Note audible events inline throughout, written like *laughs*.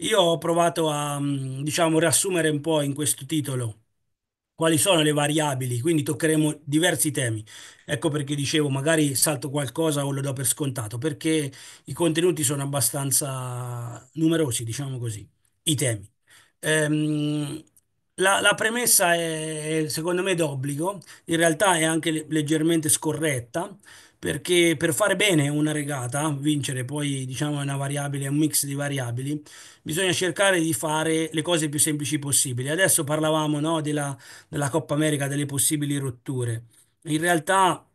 Io ho provato a, mm, diciamo, riassumere un po' in questo titolo quali sono le variabili, quindi toccheremo diversi temi. Ecco perché dicevo, magari salto qualcosa o lo do per scontato, perché i contenuti sono abbastanza numerosi, diciamo così, i temi. Ehm, la, la, premessa è, secondo me, d'obbligo, in realtà è anche leggermente scorretta, perché per fare bene una regata, vincere poi diciamo è una variabile, è un mix di variabili, bisogna cercare di fare le cose più semplici possibili. Adesso parlavamo no, della, della Coppa America, delle possibili rotture. In realtà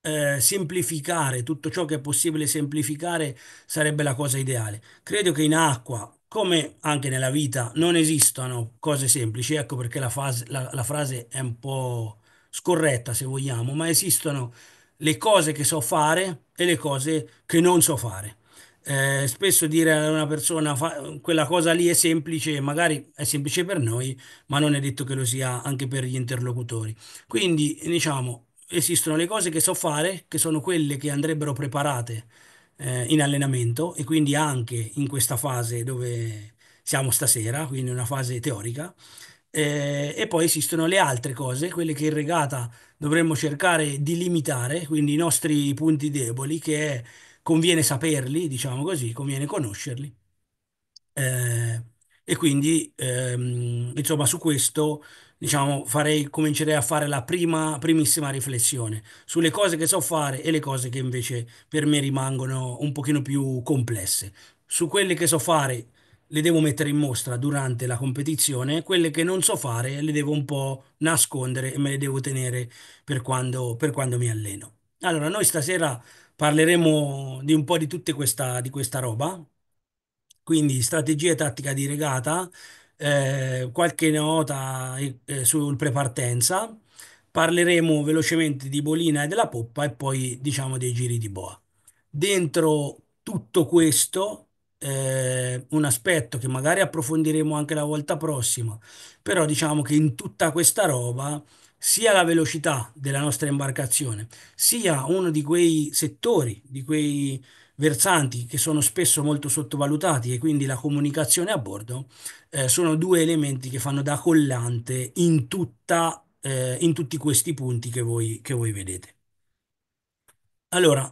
eh, semplificare tutto ciò che è possibile semplificare sarebbe la cosa ideale. Credo che in acqua, come anche nella vita, non esistano cose semplici, ecco perché la, fase, la, la frase è un po' scorretta se vogliamo, ma esistono le cose che so fare e le cose che non so fare. Eh, spesso dire a una persona quella cosa lì è semplice, magari è semplice per noi, ma non è detto che lo sia anche per gli interlocutori. Quindi, diciamo, esistono le cose che so fare, che sono quelle che andrebbero preparate eh, in allenamento e quindi anche in questa fase dove siamo stasera, quindi una fase teorica. Eh, e poi esistono le altre cose, quelle che in regata dovremmo cercare di limitare, quindi i nostri punti deboli, che è, conviene saperli, diciamo così, conviene conoscerli. Eh, e quindi, ehm, insomma, su questo, diciamo, farei, comincerei a fare la prima, primissima riflessione sulle cose che so fare e le cose che invece per me rimangono un pochino più complesse. Su quelle che so fare le devo mettere in mostra durante la competizione, quelle che non so fare le devo un po' nascondere e me le devo tenere per quando, per quando mi alleno. Allora, noi stasera parleremo di un po' di tutta questa, di questa roba, quindi strategia e tattica di regata, eh, qualche nota eh, eh, sul prepartenza, parleremo velocemente di Bolina e della Poppa e poi diciamo dei giri di Boa. Dentro tutto questo eh, un aspetto che magari approfondiremo anche la volta prossima, però diciamo che in tutta questa roba sia la velocità della nostra imbarcazione, sia uno di quei settori, di quei versanti che sono spesso molto sottovalutati e quindi la comunicazione a bordo, eh, sono due elementi che fanno da collante in, tutta, eh, in tutti questi punti che voi, che voi vedete. Allora,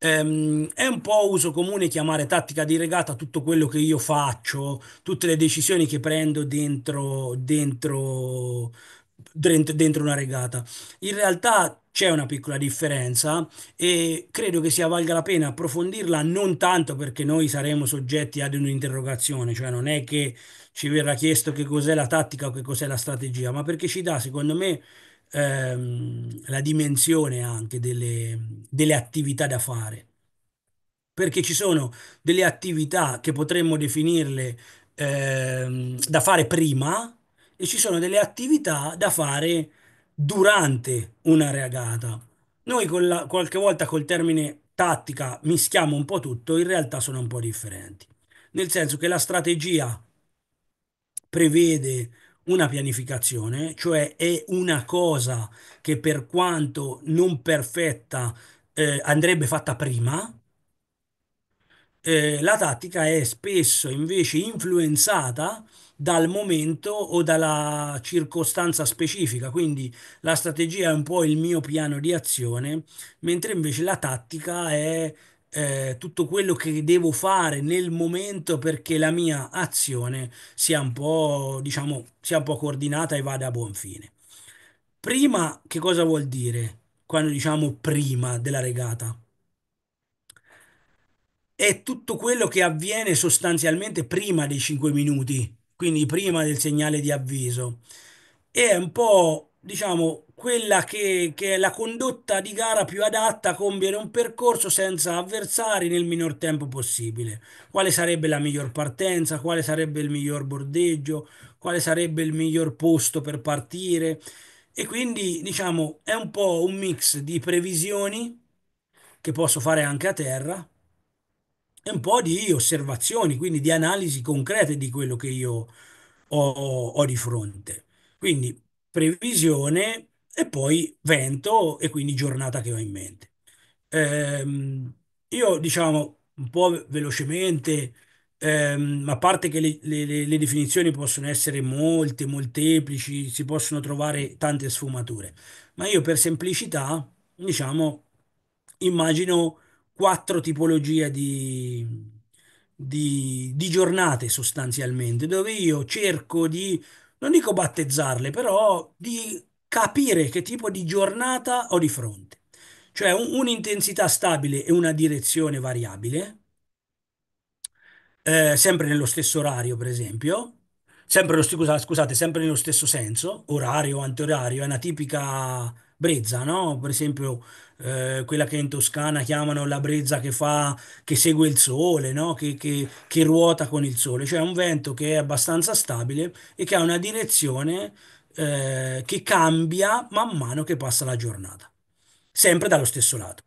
Ehm, è un po' uso comune chiamare tattica di regata tutto quello che io faccio, tutte le decisioni che prendo dentro, dentro, dentro una regata. In realtà c'è una piccola differenza e credo che sia valga la pena approfondirla non tanto perché noi saremo soggetti ad un'interrogazione, cioè non è che ci verrà chiesto che cos'è la tattica o che cos'è la strategia, ma perché ci dà, secondo me, Ehm, la dimensione anche delle, delle attività da fare. Perché ci sono delle attività che potremmo definirle ehm, da fare prima e ci sono delle attività da fare durante una regata. Noi la, qualche volta col termine tattica mischiamo un po' tutto, in realtà sono un po' differenti. Nel senso che la strategia prevede una pianificazione, cioè è una cosa che per quanto non perfetta eh, andrebbe fatta prima, eh, la tattica è spesso invece influenzata dal momento o dalla circostanza specifica, quindi la strategia è un po' il mio piano di azione, mentre invece la tattica è eh, tutto quello che devo fare nel momento perché la mia azione sia un po', diciamo, sia un po' coordinata e vada a buon fine. Prima, che cosa vuol dire quando diciamo prima della regata? È tutto quello che avviene sostanzialmente prima dei 5 minuti, quindi prima del segnale di avviso. è un po' diciamo, quella che, che, è la condotta di gara più adatta a compiere un percorso senza avversari nel minor tempo possibile. Quale sarebbe la miglior partenza, quale sarebbe il miglior bordeggio, quale sarebbe il miglior posto per partire. E quindi, diciamo, è un po' un mix di previsioni che posso fare anche a terra e un po' di osservazioni, quindi di analisi concrete di quello che io ho, ho, ho di fronte. Quindi previsione e poi vento e quindi giornata che ho in mente. Ehm, io diciamo un po' velocemente, ehm, a parte che le, le, le definizioni possono essere molte, molteplici, si possono trovare tante sfumature, ma io per semplicità, diciamo, immagino quattro tipologie di, di, di giornate sostanzialmente, dove io cerco di non dico battezzarle, però di capire che tipo di giornata ho di fronte. Cioè un- un'intensità stabile e una direzione variabile, eh, sempre nello stesso orario, per esempio, sempre lo, scusate, sempre nello stesso senso, orario, antiorario, è una tipica brezza, no? Per esempio, eh, quella che in Toscana chiamano la brezza che fa, che segue il sole, no? Che, che, che ruota con il sole, cioè un vento che è abbastanza stabile e che ha una direzione eh, che cambia man mano che passa la giornata, sempre dallo stesso lato.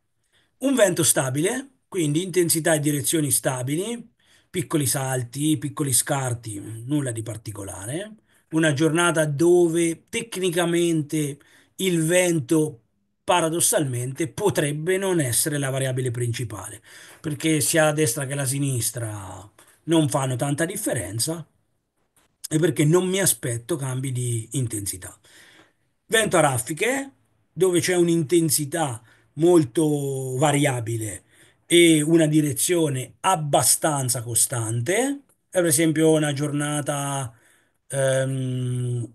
Un vento stabile, quindi intensità e direzioni stabili, piccoli salti, piccoli scarti, nulla di particolare. Una giornata dove tecnicamente il vento paradossalmente potrebbe non essere la variabile principale, perché sia la destra che la sinistra non fanno tanta differenza e perché non mi aspetto cambi di intensità. Vento a raffiche, dove c'è un'intensità molto variabile e una direzione abbastanza costante, per esempio una giornata... Um,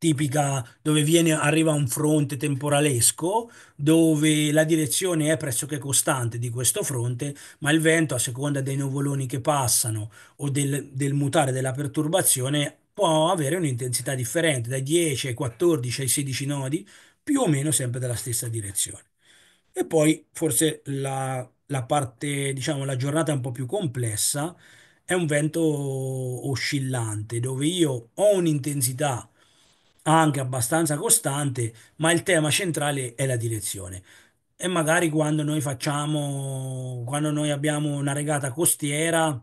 tipica dove viene, arriva un fronte temporalesco, dove la direzione è pressoché costante di questo fronte, ma il vento, a seconda dei nuvoloni che passano o del, del mutare della perturbazione, può avere un'intensità differente, dai 10 ai 14 ai 16 nodi, più o meno sempre della stessa direzione. E poi forse la, la parte, diciamo, la giornata un po' più complessa, è un vento oscillante, dove io ho un'intensità anche abbastanza costante, ma il tema centrale è la direzione. E magari quando noi facciamo, quando noi abbiamo una regata costiera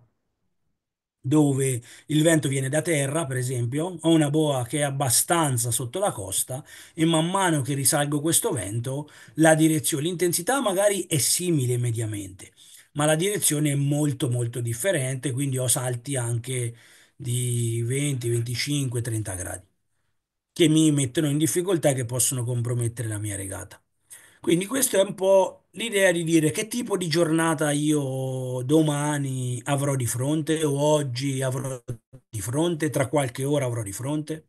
dove il vento viene da terra, per esempio, ho una boa che è abbastanza sotto la costa e man mano che risalgo questo vento, la direzione, l'intensità magari è simile mediamente, ma la direzione è molto molto differente, quindi ho salti anche di 20, 25, 30 gradi che mi mettono in difficoltà e che possono compromettere la mia regata. Quindi questa è un po' l'idea di dire che tipo di giornata io domani avrò di fronte o oggi avrò di fronte, tra qualche ora avrò di fronte.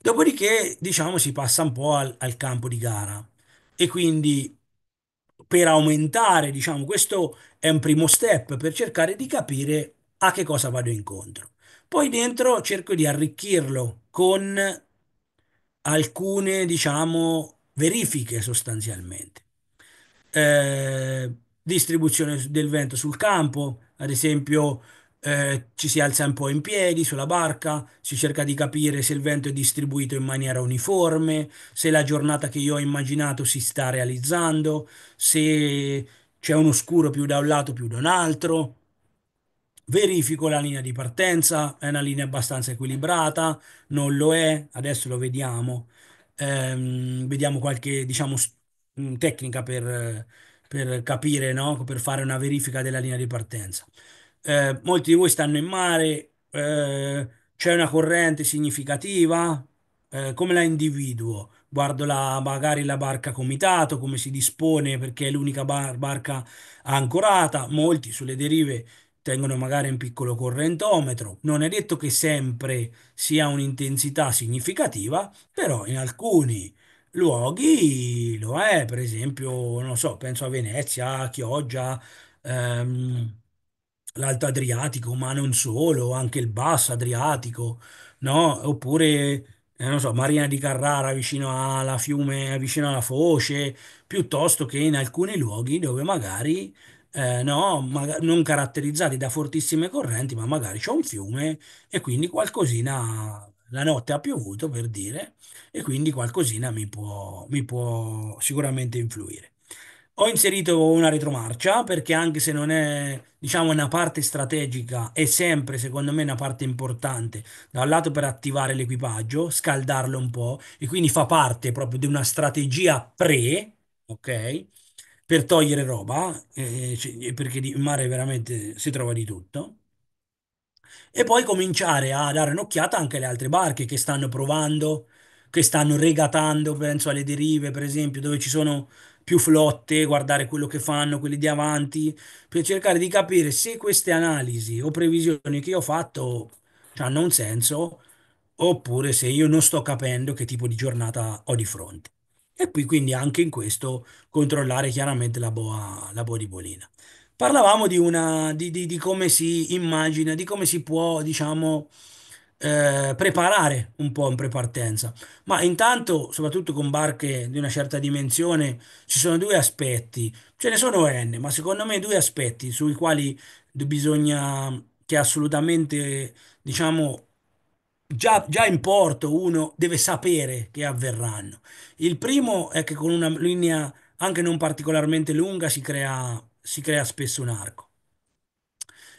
Dopodiché, diciamo, si passa un po' al, al campo di gara e quindi per aumentare, diciamo, questo è un primo step per cercare di capire a che cosa vado incontro. Poi dentro cerco di arricchirlo con alcune, diciamo, verifiche sostanzialmente. Eh, distribuzione del vento sul campo, ad esempio eh, ci si alza un po' in piedi sulla barca, si cerca di capire se il vento è distribuito in maniera uniforme, se la giornata che io ho immaginato si sta realizzando, se c'è uno scuro più da un lato più da un altro, verifico la linea di partenza, è una linea abbastanza equilibrata, non lo è, adesso lo vediamo, ehm, vediamo qualche diciamo, mm, tecnica per, per capire, no? per fare una verifica della linea di partenza. Eh, molti di voi stanno in mare, eh, c'è una corrente significativa, eh, come la individuo? Guardo la, magari la barca comitato, come si dispone perché è l'unica bar- barca ancorata, molti sulle derive tengono magari un piccolo correntometro. Non è detto che sempre sia un'intensità significativa, però in alcuni luoghi lo è, per esempio, non so, penso a Venezia, Chioggia, ehm, l'Alto Adriatico, ma non solo, anche il Basso Adriatico, no? Oppure eh, non so, Marina di Carrara vicino alla fiume, vicino alla foce, piuttosto che in alcuni luoghi dove magari eh, no, non caratterizzati da fortissime correnti, ma magari c'è un fiume e quindi qualcosina, la notte ha piovuto per dire, e quindi qualcosina mi può, mi può sicuramente influire. Ho inserito una retromarcia perché anche se non è, diciamo, una parte strategica, è sempre, secondo me, una parte importante, da un lato per attivare l'equipaggio, scaldarlo un po', e quindi fa parte proprio di una strategia pre, ok? per togliere roba, eh, perché in mare veramente si trova di tutto. E poi cominciare a dare un'occhiata anche alle altre barche che stanno provando, che stanno regatando, penso alle derive, per esempio, dove ci sono più flotte, guardare quello che fanno quelli di avanti, per cercare di capire se queste analisi o previsioni che io ho fatto hanno un senso, oppure se io non sto capendo che tipo di giornata ho di fronte e poi quindi anche in questo controllare chiaramente la boa, la boa di bolina. Parlavamo di, una, di, di, di, come si immagina, di come si può, diciamo, eh, preparare un po' in prepartenza, ma intanto, soprattutto con barche di una certa dimensione, ci sono due aspetti, ce ne sono N, ma secondo me due aspetti sui quali bisogna che assolutamente, diciamo, Già, già, in porto uno deve sapere che avverranno. Il primo è che con una linea anche non particolarmente lunga si crea, si crea spesso un arco.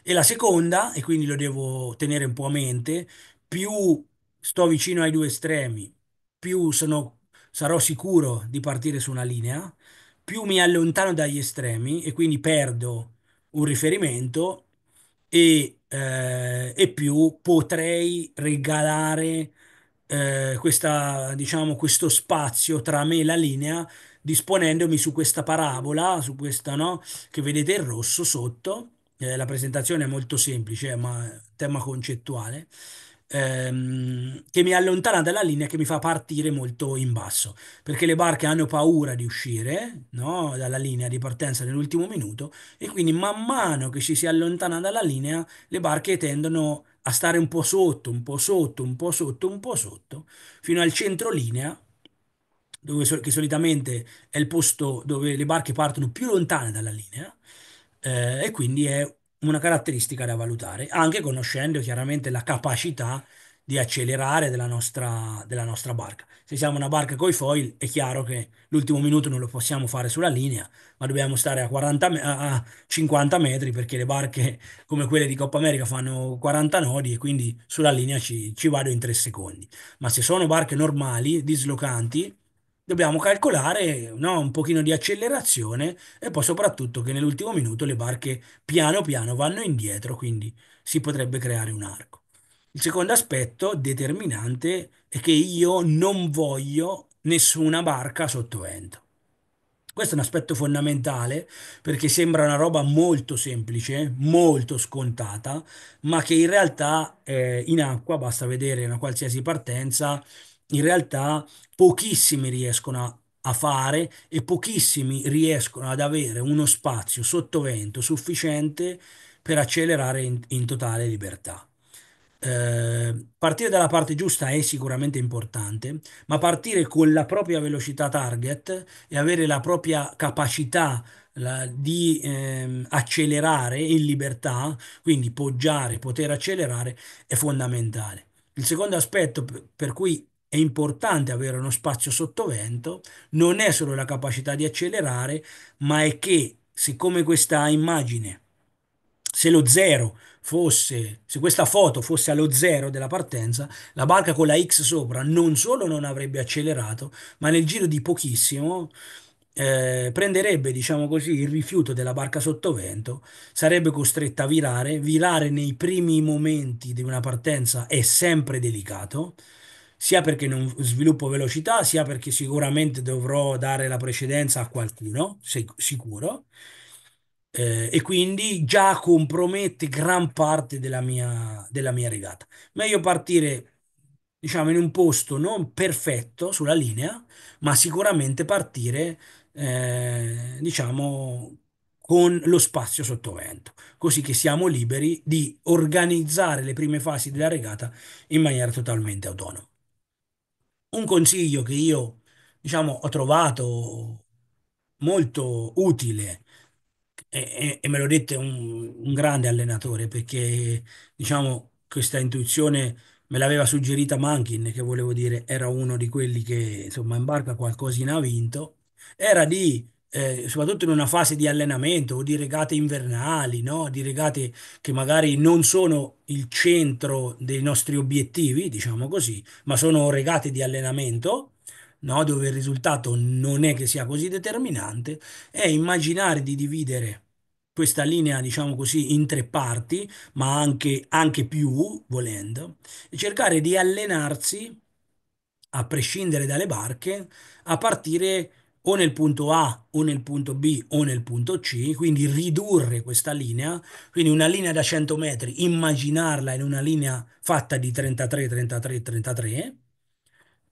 E la seconda, e quindi lo devo tenere un po' a mente, più sto vicino ai due estremi, più sono, sarò sicuro di partire su una linea, più mi allontano dagli estremi e quindi perdo un riferimento e eh, e più potrei regalare eh, questa, diciamo, questo spazio tra me e la linea disponendomi su questa parabola, su questa no, che vedete in rosso sotto. Eh, la presentazione è molto semplice, ma tema concettuale. Ehm, che mi allontana dalla linea che mi fa partire molto in basso, perché le barche hanno paura di uscire no? dalla linea di partenza nell'ultimo minuto e quindi man mano che ci si allontana dalla linea le barche tendono a stare un po' sotto, un po' sotto, un po' sotto, un po' sotto, fino al centro linea dove, che solitamente è il posto dove le barche partono più lontane dalla linea eh, e quindi è una caratteristica da valutare, anche conoscendo chiaramente la capacità di accelerare della nostra, della nostra barca. Se siamo una barca coi foil, è chiaro che l'ultimo minuto non lo possiamo fare sulla linea, ma dobbiamo stare a, 40, a 50 metri perché le barche come quelle di Coppa America fanno 40 nodi e quindi sulla linea ci, ci vado in 3 secondi. Ma se sono barche normali, dislocanti, dobbiamo calcolare no, un pochino di accelerazione e poi soprattutto che nell'ultimo minuto le barche piano piano vanno indietro, quindi si potrebbe creare un arco. Il secondo aspetto determinante è che io non voglio nessuna barca sotto vento. Questo è un aspetto fondamentale perché sembra una roba molto semplice, molto scontata, ma che in realtà eh, in acqua basta vedere una qualsiasi partenza in realtà pochissimi riescono a, a fare e pochissimi riescono ad avere uno spazio sottovento sufficiente per accelerare in, in totale libertà. Eh, partire dalla parte giusta è sicuramente importante, ma partire con la propria velocità target e avere la propria capacità la, di ehm, accelerare in libertà, quindi poggiare, poter accelerare, è fondamentale. Il secondo aspetto per cui è importante avere uno spazio sottovento, non è solo la capacità di accelerare, ma è che siccome questa immagine, se lo zero fosse, se questa foto fosse allo zero della partenza, la barca con la X sopra non solo non avrebbe accelerato, ma nel giro di pochissimo eh, prenderebbe, diciamo così, il rifiuto della barca sottovento, sarebbe costretta a virare, virare nei primi momenti di una partenza è sempre delicato, sia perché non sviluppo velocità, sia perché sicuramente dovrò dare la precedenza a qualcuno, sicuro, eh, e quindi già compromette gran parte della mia, della mia regata. Meglio partire diciamo in un posto non perfetto sulla linea, ma sicuramente partire eh, diciamo con lo spazio sottovento, così che siamo liberi di organizzare le prime fasi della regata in maniera totalmente autonoma. Un consiglio che io, diciamo, ho trovato molto utile e, e- me lo dette un, un grande allenatore perché, diciamo, questa intuizione me l'aveva suggerita Mankin, che volevo dire era uno di quelli che, insomma, in barca qualcosina ha vinto, era di eh, soprattutto in una fase di allenamento o di regate invernali, no? di regate che magari non sono il centro dei nostri obiettivi, diciamo così, ma sono regate di allenamento, no? dove il risultato non è che sia così determinante, è immaginare di dividere questa linea, diciamo così, in tre parti, ma anche, anche più, volendo, e cercare di allenarsi, a prescindere dalle barche, a partire o nel punto A o nel punto B o nel punto C, quindi ridurre questa linea, quindi una linea da 100 metri, immaginarla in una linea fatta di 33, 33, 33,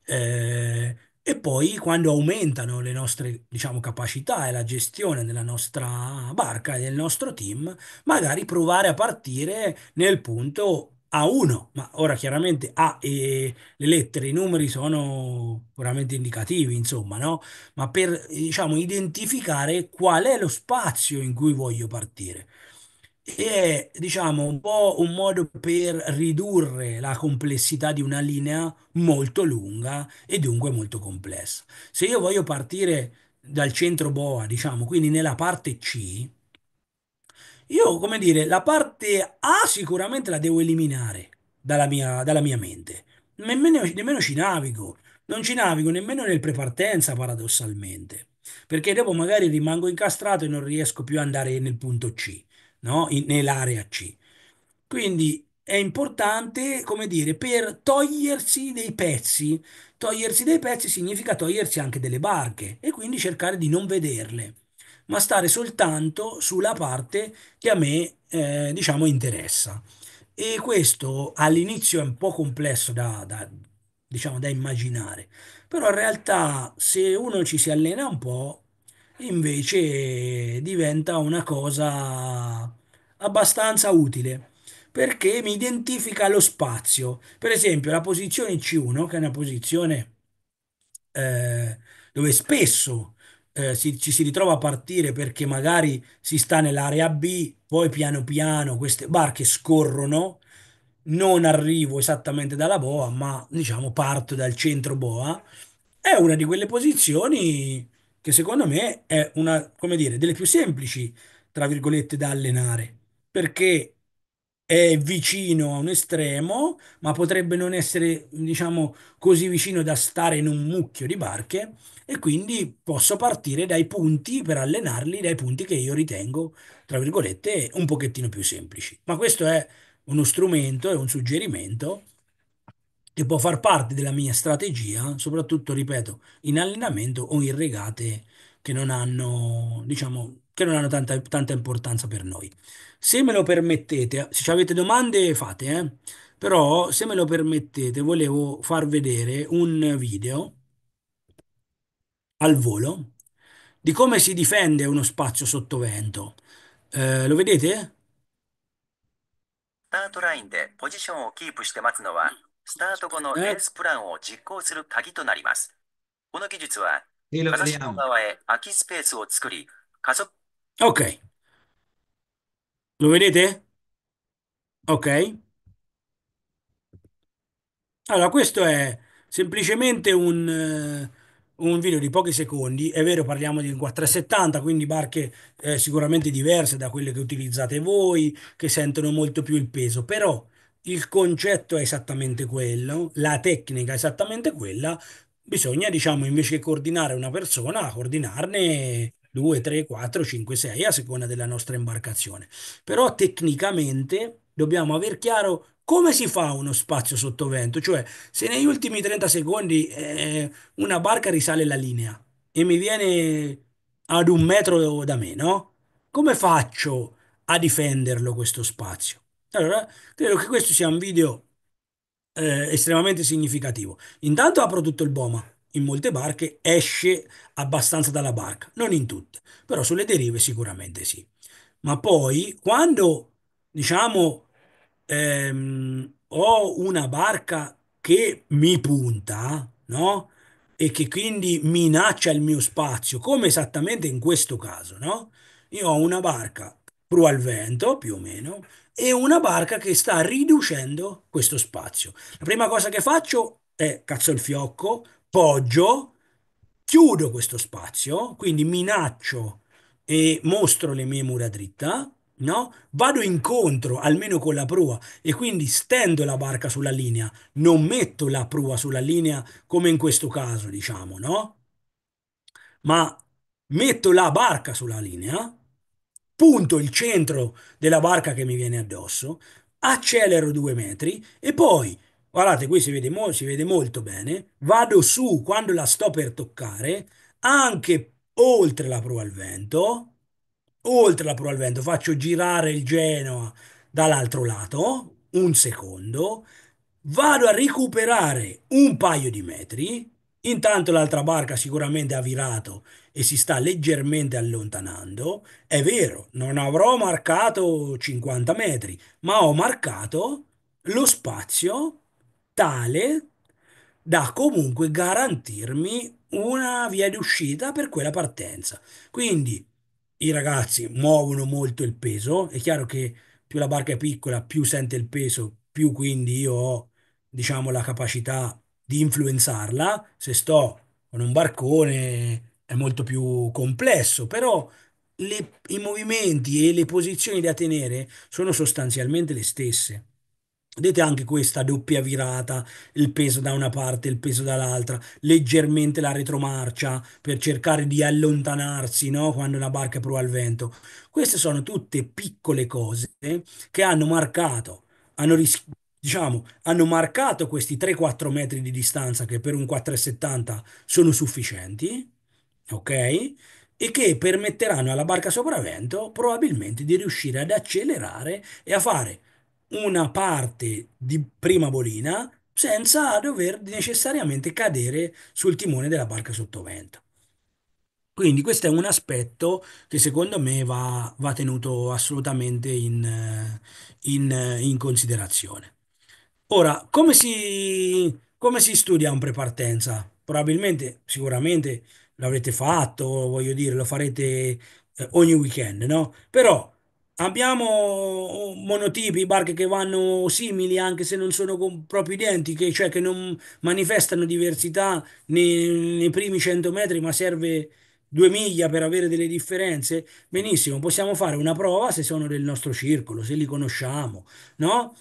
eh, e poi quando aumentano le nostre diciamo, capacità e la gestione della nostra barca e del nostro team, magari provare a partire nel punto a1, ma ora chiaramente A e le lettere, i numeri sono veramente indicativi, insomma, no? Ma per, diciamo, identificare qual è lo spazio in cui voglio partire. E è, diciamo, un po' un modo per ridurre la complessità di una linea molto lunga e dunque molto complessa. Se io voglio partire dal centro boa, diciamo, quindi nella parte C, io, come dire, la parte A sicuramente la devo eliminare dalla mia, dalla mia mente. Nemmeno, nemmeno ci navigo, non ci navigo nemmeno nel prepartenza, paradossalmente, perché dopo magari rimango incastrato e non riesco più ad andare nel punto C, no? nell'area C. Quindi è importante, come dire, per togliersi dei pezzi. Togliersi dei pezzi significa togliersi anche delle barche e quindi cercare di non vederle ma stare soltanto sulla parte che a me, eh, diciamo, interessa. E questo all'inizio è un po' complesso da, da, diciamo, da immaginare, però in realtà se uno ci si allena un po', invece diventa una cosa abbastanza utile perché mi identifica lo spazio. Per esempio, la posizione C1, che è una posizione eh, dove spesso eh, si, ci si ritrova a partire perché magari si sta nell'area B, poi piano piano queste barche scorrono, non arrivo esattamente dalla boa, ma diciamo parto dal centro boa, è una di quelle posizioni che secondo me è una, come dire, delle più semplici, tra virgolette, da allenare, perché è vicino a un estremo, ma potrebbe non essere, diciamo, così vicino da stare in un mucchio di barche e quindi posso partire dai punti per allenarli, dai punti che io ritengo, tra virgolette, un pochettino più semplici. Ma questo è uno strumento, è un suggerimento che può far parte della mia strategia, soprattutto, ripeto, in allenamento o in regate che non hanno, diciamo, che non hanno tanta, tanta importanza per noi. Se me lo permettete, se avete domande fate, eh? però se me lo permettete volevo far vedere un video al volo di come si difende uno spazio sottovento. Eh, lo vedete? スタートラインでポジションをキープして待つのは、スタート後のレースプランを実行する鍵となります。この技術は、風下側へ空きスペースを作り、加速 Ok, lo vedete? Ok. Allora, questo è semplicemente un, eh, un video di pochi secondi. È vero, parliamo di un 470, quindi barche eh, sicuramente diverse da quelle che utilizzate voi, che sentono molto più il peso, però il concetto è esattamente quello, la tecnica è esattamente quella. Bisogna, diciamo, invece che coordinare una persona, coordinarne 2, 3, 4, 5, 6 a seconda della nostra imbarcazione. Però tecnicamente dobbiamo aver chiaro come si fa uno spazio sottovento, cioè se negli ultimi 30 secondi eh, una barca risale la linea e mi viene ad un metro da me, no? Come faccio a difenderlo questo spazio? Allora, credo che questo sia un video eh, estremamente significativo. Intanto apro tutto il BOMA in molte barche esce abbastanza dalla barca, non in tutte, però sulle derive sicuramente sì. Ma poi quando, diciamo, ehm, ho una barca che mi punta, no? E che quindi minaccia il mio spazio, come esattamente in questo caso, no? Io ho una barca pru al vento, più o meno, e una barca che sta riducendo questo spazio. La prima cosa che faccio è cazzo il fiocco, appoggio, chiudo questo spazio, quindi minaccio e mostro le mie mura dritta, no? Vado incontro almeno con la prua e quindi stendo la barca sulla linea, non metto la prua sulla linea come in questo caso, diciamo, no? Ma metto la barca sulla linea, punto il centro della barca che mi viene addosso, accelero due metri e poi guardate qui si vede, si vede molto bene, vado su quando la sto per toccare, anche oltre la prua al vento, oltre la prua al vento, faccio girare il Genoa dall'altro lato, un secondo, vado a recuperare un paio di metri, intanto l'altra barca sicuramente ha virato e si sta leggermente allontanando, è vero, non avrò marcato 50 metri, ma ho marcato lo spazio tale da comunque garantirmi una via d'uscita per quella partenza. Quindi i ragazzi muovono molto il peso, è chiaro che più la barca è piccola, più sente il peso, più quindi io ho, diciamo, la capacità di influenzarla. Se sto con un barcone è molto più complesso, però le, i movimenti e le posizioni da tenere sono sostanzialmente le stesse. Vedete anche questa doppia virata, il peso da una parte, il peso dall'altra, leggermente la retromarcia per cercare di allontanarsi no? quando la barca prova al vento. Queste sono tutte piccole cose che hanno marcato, hanno rischiato diciamo, hanno marcato questi 3-4 metri di distanza che per un 4,70 sono sufficienti, ok? E che permetteranno alla barca sopravvento probabilmente di riuscire ad accelerare e a fare una parte di prima bolina senza dover necessariamente cadere sul timone della barca sottovento. Quindi questo è un aspetto che secondo me va, va tenuto assolutamente in, in, in, considerazione. Ora, come si, come si studia un pre-partenza? Probabilmente, sicuramente l'avrete fatto, voglio dire, lo farete eh, ogni weekend, no? Però Abbiamo oh, monotipi, barche che vanno simili anche se non sono proprio identiche, cioè che non manifestano diversità nei, nei primi 100 metri, ma serve due miglia per avere delle differenze. Benissimo, possiamo fare una prova se sono del nostro circolo, se li conosciamo, no?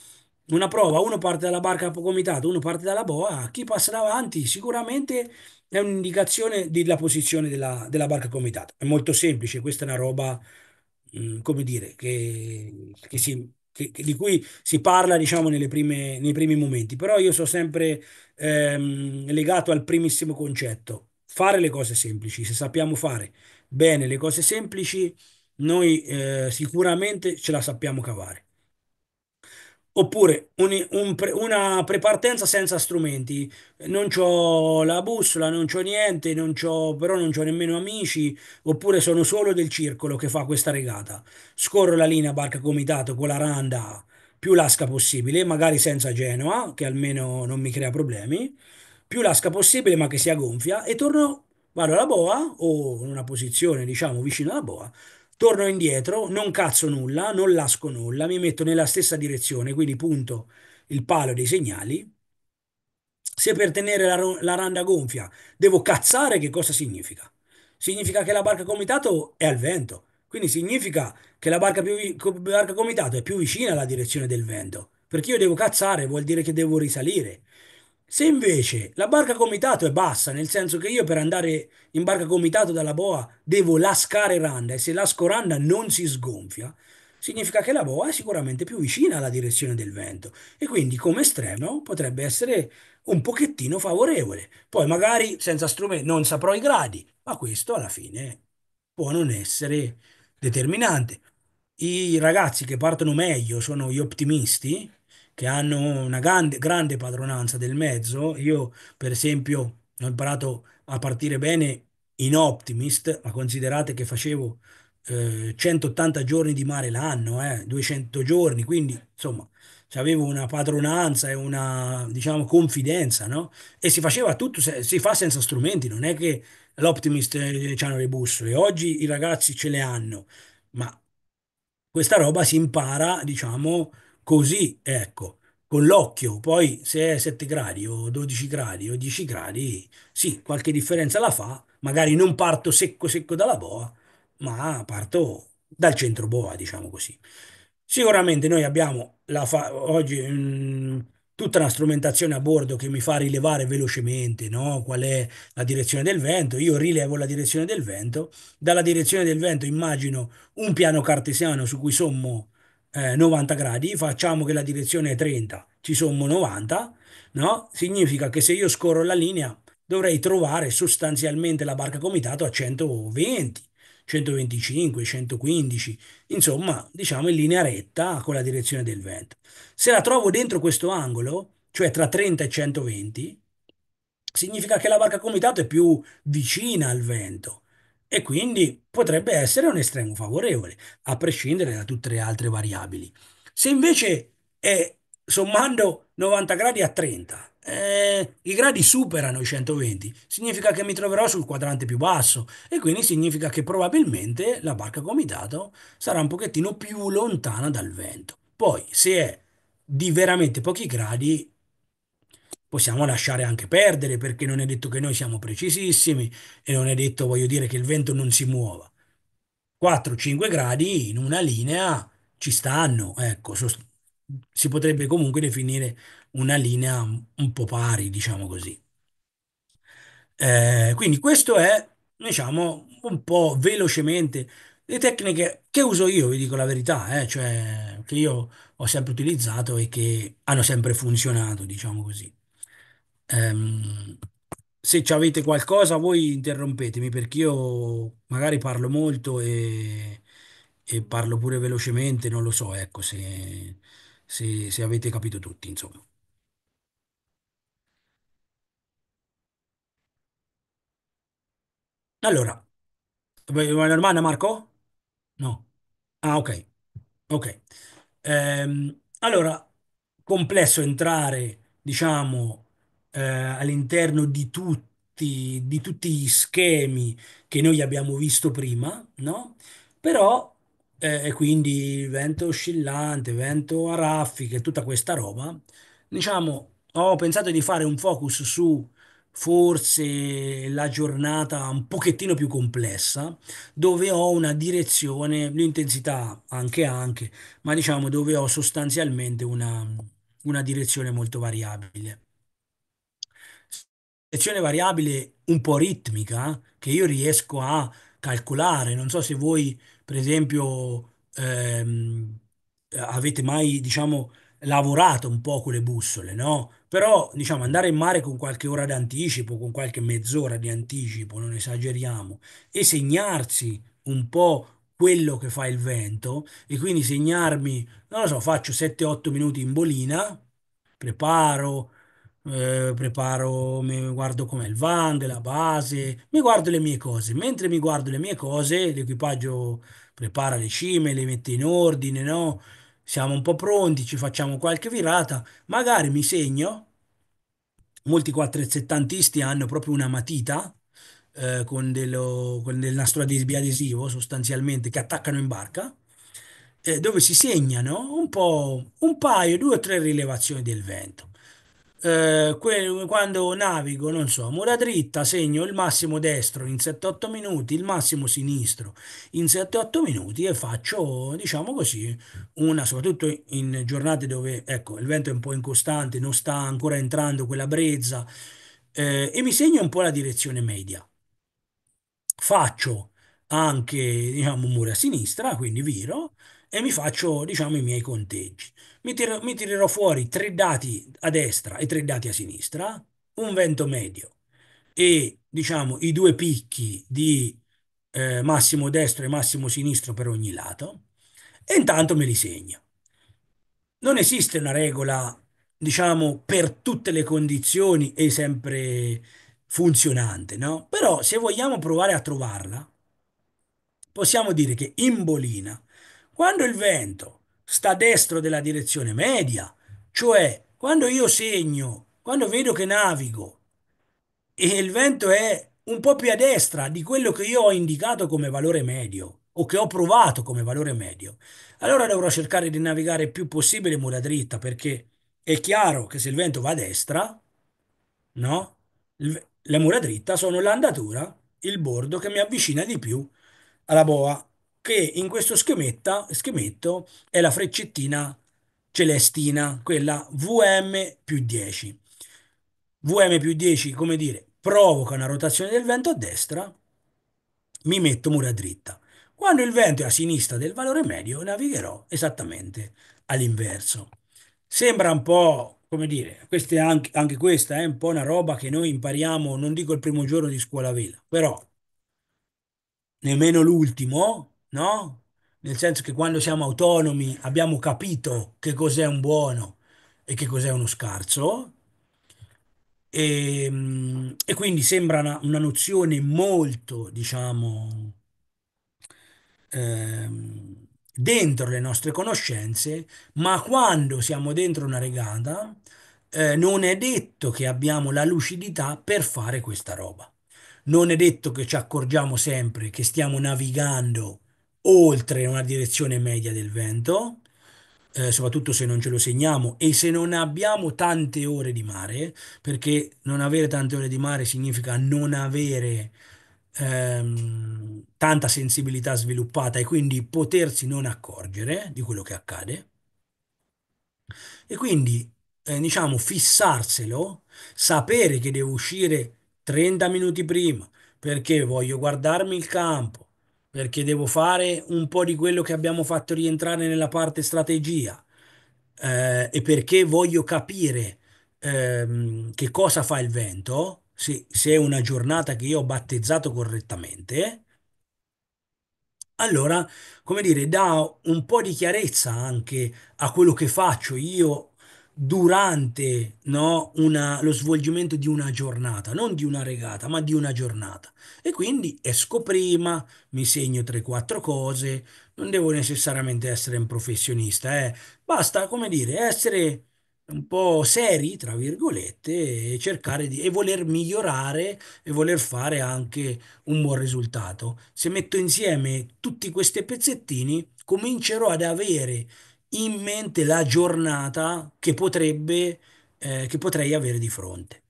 Una prova, uno parte dalla barca a comitato, uno parte dalla boa, chi passa davanti sicuramente è un'indicazione della posizione della, della barca comitato. È molto semplice, questa è una roba Mhmm, come dire, che, che si, che, di cui si parla diciamo nelle prime, nei primi momenti, però io sono sempre ehm, legato al primissimo concetto, fare le cose semplici, se sappiamo fare bene le cose semplici, noi eh, sicuramente ce la sappiamo cavare. Oppure un, un una prepartenza senza strumenti, non ho la bussola, non ho niente, non c'ho, però non ho nemmeno amici, oppure sono solo del circolo che fa questa regata. Scorro la linea barca comitato con la randa più lasca possibile, magari senza Genoa, che almeno non mi crea problemi, più lasca possibile ma che sia gonfia, e torno, vado alla boa o in una posizione diciamo vicino alla boa, torno indietro, non cazzo nulla, non lasco nulla, mi metto nella stessa direzione, quindi punto il palo dei segnali. Se per tenere la, la randa gonfia devo cazzare, che cosa significa? Significa che la barca comitato è al vento, quindi significa che la barca, più, barca comitato è più vicina alla direzione del vento, perché io devo cazzare, vuol dire che devo risalire. Se invece la barca comitato è bassa, nel senso che io per andare in barca comitato dalla boa devo lascare randa e se lasco randa non si sgonfia, significa che la boa è sicuramente più vicina alla direzione del vento e quindi come estremo potrebbe essere un pochettino favorevole. Poi magari senza strumento non saprò i gradi, ma questo alla fine può non essere determinante. I ragazzi che partono meglio sono gli ottimisti, che hanno una grande, grande padronanza del mezzo. Io, per esempio, ho imparato a partire bene in Optimist, ma considerate che facevo eh, 180 giorni di mare l'anno, eh, 200 giorni, quindi insomma avevo una padronanza e una diciamo confidenza, no? E si faceva tutto, si fa senza strumenti, non è che l'optimist eh, hanno le bussole, oggi i ragazzi ce le hanno, ma questa roba si impara, diciamo, così, ecco, con l'occhio, poi se è 7 gradi o 12 gradi o 10 gradi, sì, qualche differenza la fa, magari non parto secco secco dalla boa, ma parto dal centro boa, diciamo così. Sicuramente noi abbiamo fa- oggi mh, mm, tutta una strumentazione a bordo che mi fa rilevare velocemente no? qual è la direzione del vento. Io rilevo la direzione del vento, dalla direzione del vento immagino un piano cartesiano su cui sommo 90 eh, gradi, facciamo che la direzione è 30, ci sommo 90, no? Significa che se io scorro la linea dovrei trovare sostanzialmente la barca comitato a 120, 125, 115, insomma, diciamo in linea retta con la direzione del vento. Se la trovo dentro questo angolo, cioè tra 30 e 120, significa che la barca comitato è più vicina al vento e quindi potrebbe essere un estremo favorevole, a prescindere da tutte le altre variabili. Se invece è sommando 90 gradi a 30, eh, i gradi superano i 120, significa che mi troverò sul quadrante più basso e quindi significa che probabilmente la barca comitato sarà un pochettino più lontana dal vento. Poi, se è di veramente pochi gradi, possiamo lasciare anche perdere perché non è detto che noi siamo precisissimi e non è detto, voglio dire, che il vento non si muova. 4-5 gradi in una linea ci stanno, ecco, si potrebbe comunque definire una linea un po' pari, diciamo così. Eh, quindi questo è, diciamo, un po' velocemente le tecniche che uso io, vi dico la verità, eh, cioè che io ho sempre utilizzato e che hanno sempre funzionato, diciamo così. Ehm, se avete qualcosa voi interrompetemi perché io magari parlo molto e, e parlo pure velocemente, non lo so, ecco, se, se, se avete capito tutti, insomma. Allora, vuoi una domanda Marco? No. Ah, ok. Ok. Ehm, allora, complesso entrare, diciamo, eh, all'interno di tutti, di tutti gli schemi che noi abbiamo visto prima, no? Però eh, e quindi vento oscillante, vento a raffiche, tutta questa roba, diciamo, ho pensato di fare un focus su forse la giornata un pochettino più complessa, dove ho una direzione, l'intensità anche anche, ma diciamo dove ho sostanzialmente una, una direzione molto variabile sezione variabile un po' ritmica che io riesco a calcolare. Non so se voi, per esempio, ehm, avete mai, diciamo, lavorato un po' con le bussole, no? Però, diciamo, andare in mare con qualche ora d'anticipo, con qualche mezz'ora di anticipo, non esageriamo, e segnarsi un po' quello che fa il vento e quindi segnarmi, non lo so, faccio 7-8 minuti in bolina, preparo eh, preparo, mi guardo com'è il van della base, mi guardo le mie cose. Mentre mi guardo le mie cose, l'equipaggio prepara le cime, le mette in ordine, no? Siamo un po' pronti, ci facciamo qualche virata, magari mi segno. Molti 470isti hanno proprio una matita eh, con, dello, con del nastro adesivo sostanzialmente che attaccano in barca eh, dove si segnano un po' un paio, due o tre rilevazioni del vento eh, quando navigo, non so, mura dritta segno il massimo destro in 7-8 minuti, il massimo sinistro in 7-8 minuti e faccio, diciamo così, una, soprattutto in giornate dove, ecco, il vento è un po' incostante, non sta ancora entrando quella brezza, eh, e mi segno un po' la direzione media. Faccio anche, diciamo, mura a sinistra, quindi viro, e mi faccio, diciamo, i miei conteggi. Mi, tiro, mi tirerò fuori tre dati a destra e tre dati a sinistra, un vento medio e, diciamo, i due picchi di eh, massimo destro e massimo sinistro per ogni lato, e intanto me li segno. Non esiste una regola, diciamo, per tutte le condizioni e sempre funzionante, no? Però se vogliamo provare a trovarla, possiamo dire che in bolina quando il vento sta a destro della direzione media, cioè quando io segno, quando vedo che navigo e il vento è un po' più a destra di quello che io ho indicato come valore medio o che ho provato come valore medio, allora dovrò cercare di navigare il più possibile in mura dritta perché è chiaro che se il vento va a destra, no? Le mura dritta sono l'andatura, il bordo che mi avvicina di più alla boa che in questo schemetto è la freccettina celestina, quella VM più 10. VM più 10, come dire, provoca una rotazione del vento a destra, mi metto mura dritta. Quando il vento è a sinistra del valore medio, navigherò esattamente all'inverso. Sembra un po', come dire, anche, anche, questa è un po' una roba che noi impariamo, non dico il primo giorno di scuola vela, però nemmeno l'ultimo, no? Nel senso che quando siamo autonomi abbiamo capito che cos'è un buono e che cos'è uno scarso. E, ehm, e quindi sembra una, una, nozione molto, diciamo, ehm, dentro le nostre conoscenze, ma quando siamo dentro una regata, eh, non è detto che abbiamo la lucidità per fare questa roba. Non è detto che ci accorgiamo sempre che stiamo navigando oltre una direzione media del vento, eh, soprattutto se non ce lo segniamo e se non abbiamo tante ore di mare, perché non avere tante ore di mare significa non avere ehm, tanta sensibilità sviluppata e quindi potersi non accorgere di quello che accade. E quindi, eh, diciamo, fissarselo, sapere che devo uscire 30 minuti prima perché voglio guardarmi il campo, perché devo fare un po' di quello che abbiamo fatto rientrare nella parte strategia eh, e perché voglio capire ehm, che cosa fa il vento, se, se è una giornata che io ho battezzato correttamente, allora, come dire, dà un po' di chiarezza anche a quello che faccio io durante no, una, lo svolgimento di una giornata, non di una regata, ma di una giornata. E quindi esco prima, mi segno 3-4 cose, non devo necessariamente essere un professionista, eh. basta, come dire, essere un po' seri, tra virgolette, e cercare di e voler migliorare e voler fare anche un buon risultato. Se metto insieme tutti questi pezzettini, comincerò ad avere in mente la giornata che potrebbe, eh, che potrei avere di fronte.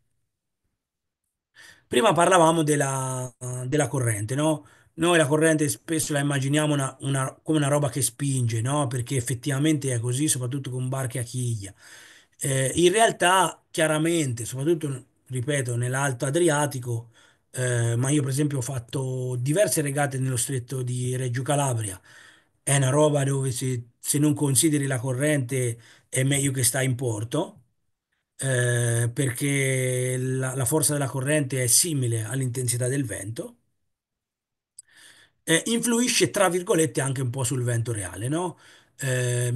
Prima parlavamo della, della corrente, no? Noi la corrente spesso la immaginiamo una, una, come una roba che spinge, no? Perché effettivamente è così, soprattutto con barche a chiglia. Eh, in realtà, chiaramente, soprattutto, ripeto, nell'Alto Adriatico, eh, ma io per esempio ho fatto diverse regate nello stretto di Reggio Calabria, è una roba dove si se non consideri la corrente è meglio che stai in porto, eh, perché la, la, forza della corrente è simile all'intensità del vento, eh, influisce tra virgolette anche un po' sul vento reale, no? Eh,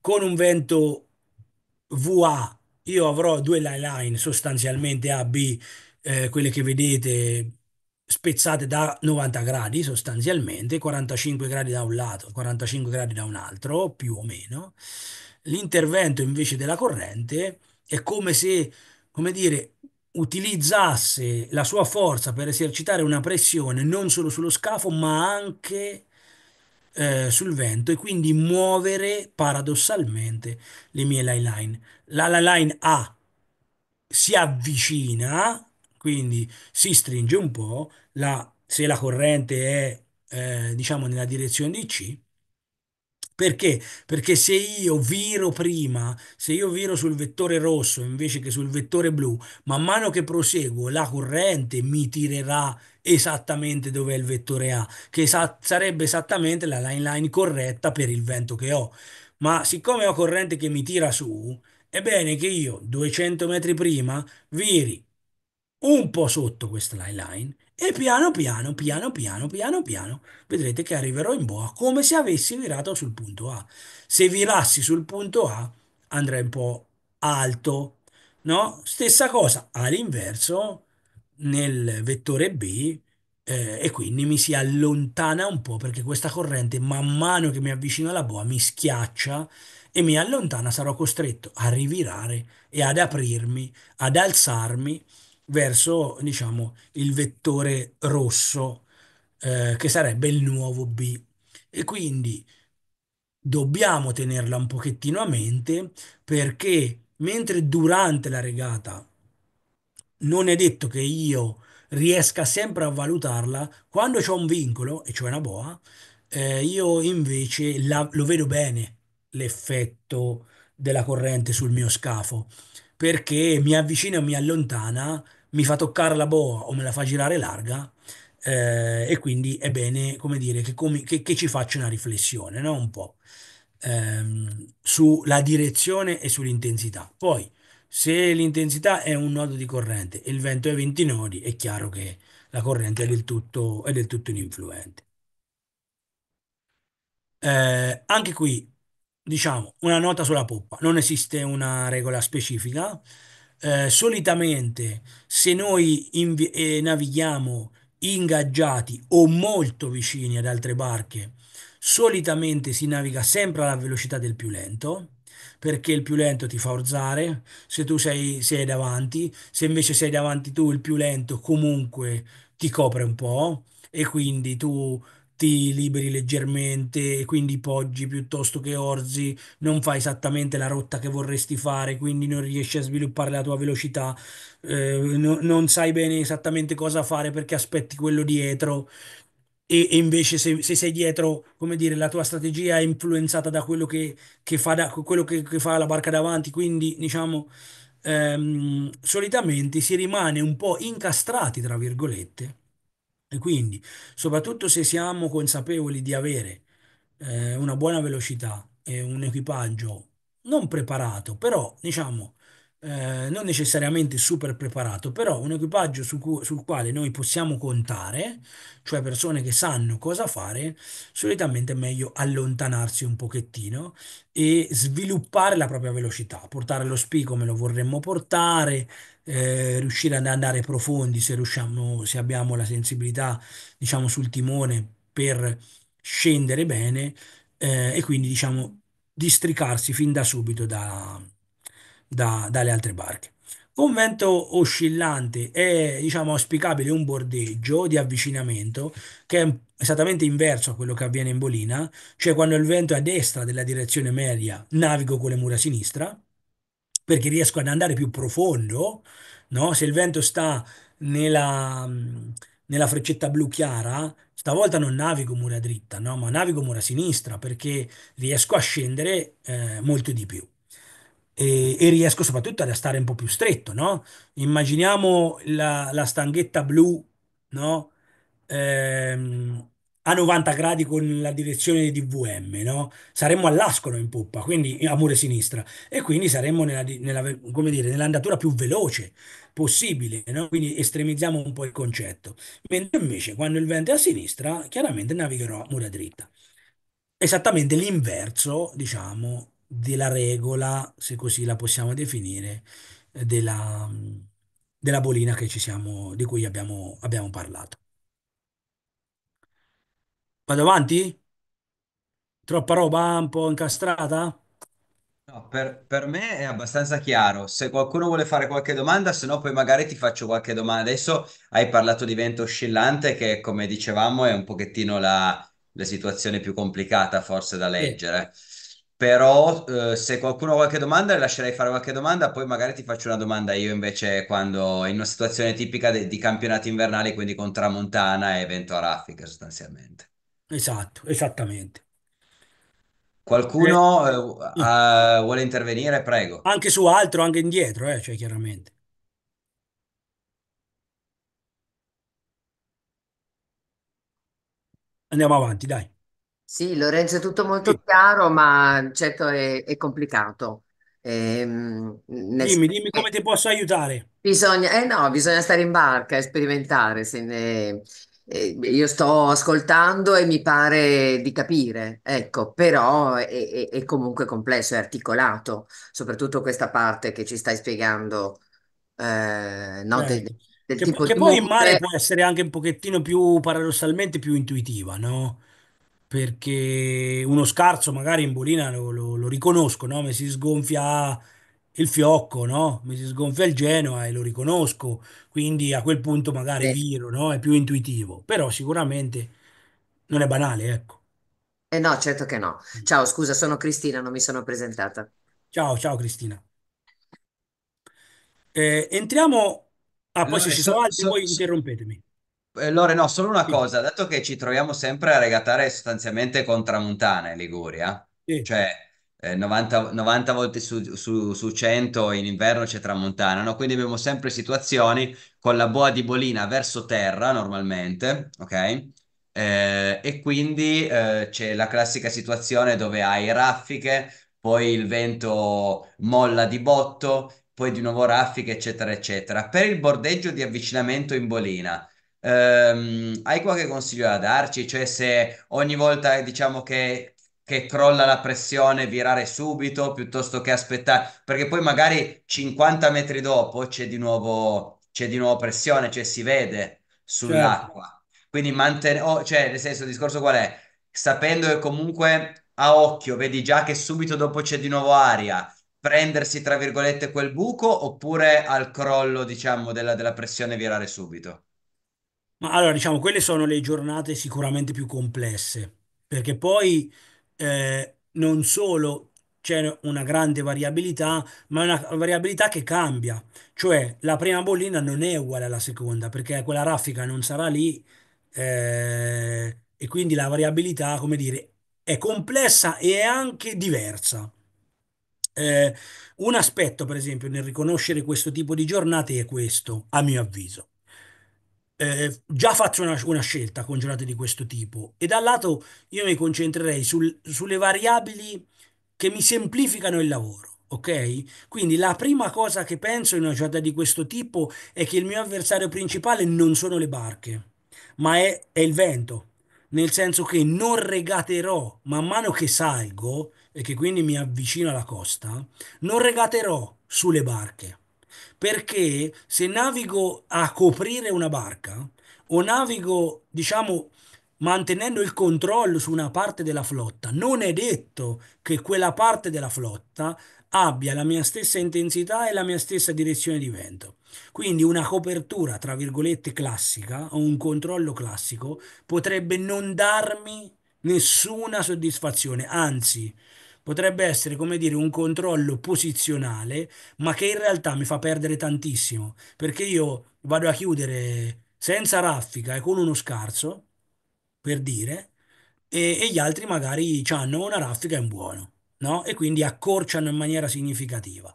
con un vento VA io avrò due line, line sostanzialmente A, B, eh, quelle che vedete spezzate da 90 gradi sostanzialmente, 45 gradi da un lato, 45 gradi da un altro, più o meno. L'intervento invece della corrente è come se, come dire, utilizzasse la sua forza per esercitare una pressione non solo sullo scafo, ma anche eh, sul vento e quindi muovere paradossalmente le mie line line. La, la line A si avvicina quindi si stringe un po', la, se la corrente è eh, diciamo nella direzione di C, perché? Perché se io viro prima, se io viro sul vettore rosso invece che sul vettore blu, man mano che proseguo la corrente mi tirerà esattamente dove è il vettore A, che sa- sarebbe esattamente la line line corretta per il vento che ho. Ma siccome ho corrente che mi tira su, è bene che io 200 metri prima viri un po' sotto questa line line e piano piano, piano piano, piano piano, vedrete che arriverò in boa come se avessi virato sul punto A. Se virassi sul punto A andrei un po' alto, no? Stessa cosa all'inverso nel vettore B eh, e quindi mi si allontana un po' perché questa corrente man mano che mi avvicino alla boa mi schiaccia e mi allontana, sarò costretto a rivirare e ad aprirmi, ad alzarmi verso, diciamo, il vettore rosso, eh, che sarebbe il nuovo B. E quindi dobbiamo tenerla un pochettino a mente perché mentre durante la regata non è detto che io riesca sempre a valutarla, quando c'è un vincolo, e cioè una boa, eh, io invece la, lo vedo bene l'effetto della corrente sul mio scafo perché mi avvicina o mi allontana mi fa toccare la boa o me la fa girare larga eh, e quindi è bene, come dire, che, com- che, che ci faccia una riflessione, no? Un po' ehm, sulla direzione e sull'intensità. Poi, se l'intensità è un nodo di corrente e il vento è 20 nodi, è chiaro che la corrente è del tutto, è del tutto ininfluente. Eh, anche qui, diciamo, una nota sulla poppa. Non esiste una regola specifica, eh, solitamente se noi eh, navighiamo ingaggiati o molto vicini ad altre barche, solitamente si naviga sempre alla velocità del più lento perché il più lento ti fa orzare, se tu sei, sei davanti, se invece sei davanti tu il più lento comunque ti copre un po' e quindi tu ti liberi leggermente, quindi poggi piuttosto che orzi, non fai esattamente la rotta che vorresti fare, quindi non riesci a sviluppare la tua velocità, eh, no, non sai bene esattamente cosa fare perché aspetti quello dietro. E, e invece se, se, sei dietro, come dire, la tua strategia è influenzata da quello che, che fa, da, quello che, che fa la barca davanti, quindi diciamo ehm, solitamente si rimane un po' incastrati, tra virgolette, e quindi, soprattutto se siamo consapevoli di avere eh, una buona velocità e un equipaggio non preparato, però diciamo eh, non necessariamente super preparato, però un equipaggio su cu- sul quale noi possiamo contare, cioè persone che sanno cosa fare, solitamente è meglio allontanarsi un pochettino e sviluppare la propria velocità, portare lo SPI come lo vorremmo portare, eh, riuscire ad andare profondi se riusciamo, se abbiamo la sensibilità, diciamo, sul timone per scendere bene eh, e quindi, diciamo, districarsi fin da subito da, da, dalle altre barche. Con vento oscillante è diciamo, auspicabile un bordeggio di avvicinamento che è esattamente inverso a quello che avviene in bolina, cioè quando il vento è a destra della direzione media navigo con le mura a sinistra, perché riesco ad andare più profondo, no? Se il vento sta nella, nella freccetta blu chiara, stavolta non navigo mura dritta, no? ma navigo mura sinistra perché riesco a scendere eh, molto di più. E, e, riesco soprattutto ad stare un po' più stretto, no? Immaginiamo la, la stanghetta blu, no? Ehm, a 90 gradi con la direzione di VM, no? saremmo all'ascolo in poppa, quindi a mura sinistra, e quindi saremmo nella, nella, dire, nell'andatura più veloce possibile, no? quindi estremizziamo un po' il concetto, mentre invece quando il vento è a sinistra, chiaramente navigherò a mura dritta. Esattamente l'inverso, diciamo, della regola, se così la possiamo definire, della, della bolina che ci siamo, di cui abbiamo, abbiamo parlato. Vado avanti? Troppa roba un po' incastrata? No, per, per me è abbastanza chiaro. Se qualcuno vuole fare qualche domanda, se no poi magari ti faccio qualche domanda. Adesso hai parlato di vento oscillante, che come dicevamo è un pochettino la, la situazione più complicata forse da leggere. Però eh, se qualcuno ha qualche domanda, le lascerei fare qualche domanda, poi magari ti faccio una domanda io invece quando in una situazione tipica de- di campionati invernali, quindi con tramontana e vento a raffica sostanzialmente. Esatto, esattamente. Qualcuno eh, eh, mm. eh, eh, vuole intervenire? Prego. Anche su altro, anche indietro, eh, cioè chiaramente. Andiamo avanti, dai. Sì, Lorenzo, è tutto molto chiaro, ma certo è, è complicato. Ehm, nel Dimmi, dimmi come ti posso aiutare. bisogna, eh no, bisogna stare in barca e sperimentare, se ne- eh, io sto ascoltando e mi pare di capire, ecco, però è, è, è comunque complesso, è articolato, soprattutto questa parte che ci stai spiegando, eh, no, del, Certo. del Che, tipo che poi in mare può essere anche un pochettino più, paradossalmente, più intuitiva, no? Perché uno scarso magari in bolina lo, lo- lo riconosco, no? Ma si sgonfia il fiocco, no? Mi si sgonfia il Genoa e lo riconosco, quindi a quel punto magari Sì. viro, no? È più intuitivo, però sicuramente non è banale, ecco. Eh no, certo che no. Mm. Ciao, scusa, sono Cristina, non mi sono presentata. Ciao, ciao Cristina. Eh, entriamo... Ah, poi se ci sono so- altri, so- poi so- interrompetemi. eh, Lore, no, solo una Sì, cosa, dato che ci troviamo sempre a regatare sostanzialmente con Tramontana in Liguria, sì, cioè 90, eh, 90, volte su, su, su, 100 in inverno c'è tramontana, no? Quindi abbiamo sempre situazioni con la boa di bolina verso terra normalmente, ok? Eh, e quindi eh, c'è la classica situazione dove hai raffiche, poi il vento molla di botto, poi di nuovo raffiche, eccetera, eccetera. Per il bordeggio di avvicinamento in bolina, ehm, hai qualche consiglio da darci? Cioè se ogni volta diciamo che che crolla la pressione, virare subito piuttosto che aspettare, perché poi magari 50 metri dopo c'è di nuovo, c'è di nuovo pressione, cioè si vede certo. sull'acqua. Certo. Quindi mantenere, oh, cioè nel senso il discorso qual è? Sapendo che comunque a occhio vedi già che subito dopo c'è di nuovo aria, prendersi tra virgolette quel buco oppure al crollo diciamo della, della pressione virare subito? Ma allora diciamo quelle sono le giornate sicuramente più complesse, perché poi eh, non solo c'è una grande variabilità, ma una variabilità che cambia, cioè la prima bollina non è uguale alla seconda, perché quella raffica non sarà lì eh, e quindi la variabilità, come dire, è complessa e è anche diversa. Eh, un aspetto, per esempio, nel riconoscere questo tipo di giornate è questo, a mio avviso eh, già faccio una, una, scelta con giornate di questo tipo e dal lato io mi concentrerei sul, sulle variabili che mi semplificano il lavoro. Ok? Quindi la prima cosa che penso in una giornata di questo tipo è che il mio avversario principale non sono le barche, ma è, è il vento. Nel senso che non regaterò man mano che salgo e che quindi mi avvicino alla costa, non regaterò sulle barche perché se navigo a coprire una barca o navigo, diciamo, mantenendo il controllo su una parte della flotta, non è detto che quella parte della flotta abbia la mia stessa intensità e la mia stessa direzione di vento. Quindi una copertura, tra virgolette, classica o un controllo classico potrebbe non darmi nessuna soddisfazione, anzi potrebbe essere come dire un controllo posizionale, ma che in realtà mi fa perdere tantissimo, perché io vado a chiudere senza raffica e con uno scarso, per dire, e, e gli altri magari hanno una raffica e un buono, no? E quindi accorciano in maniera significativa.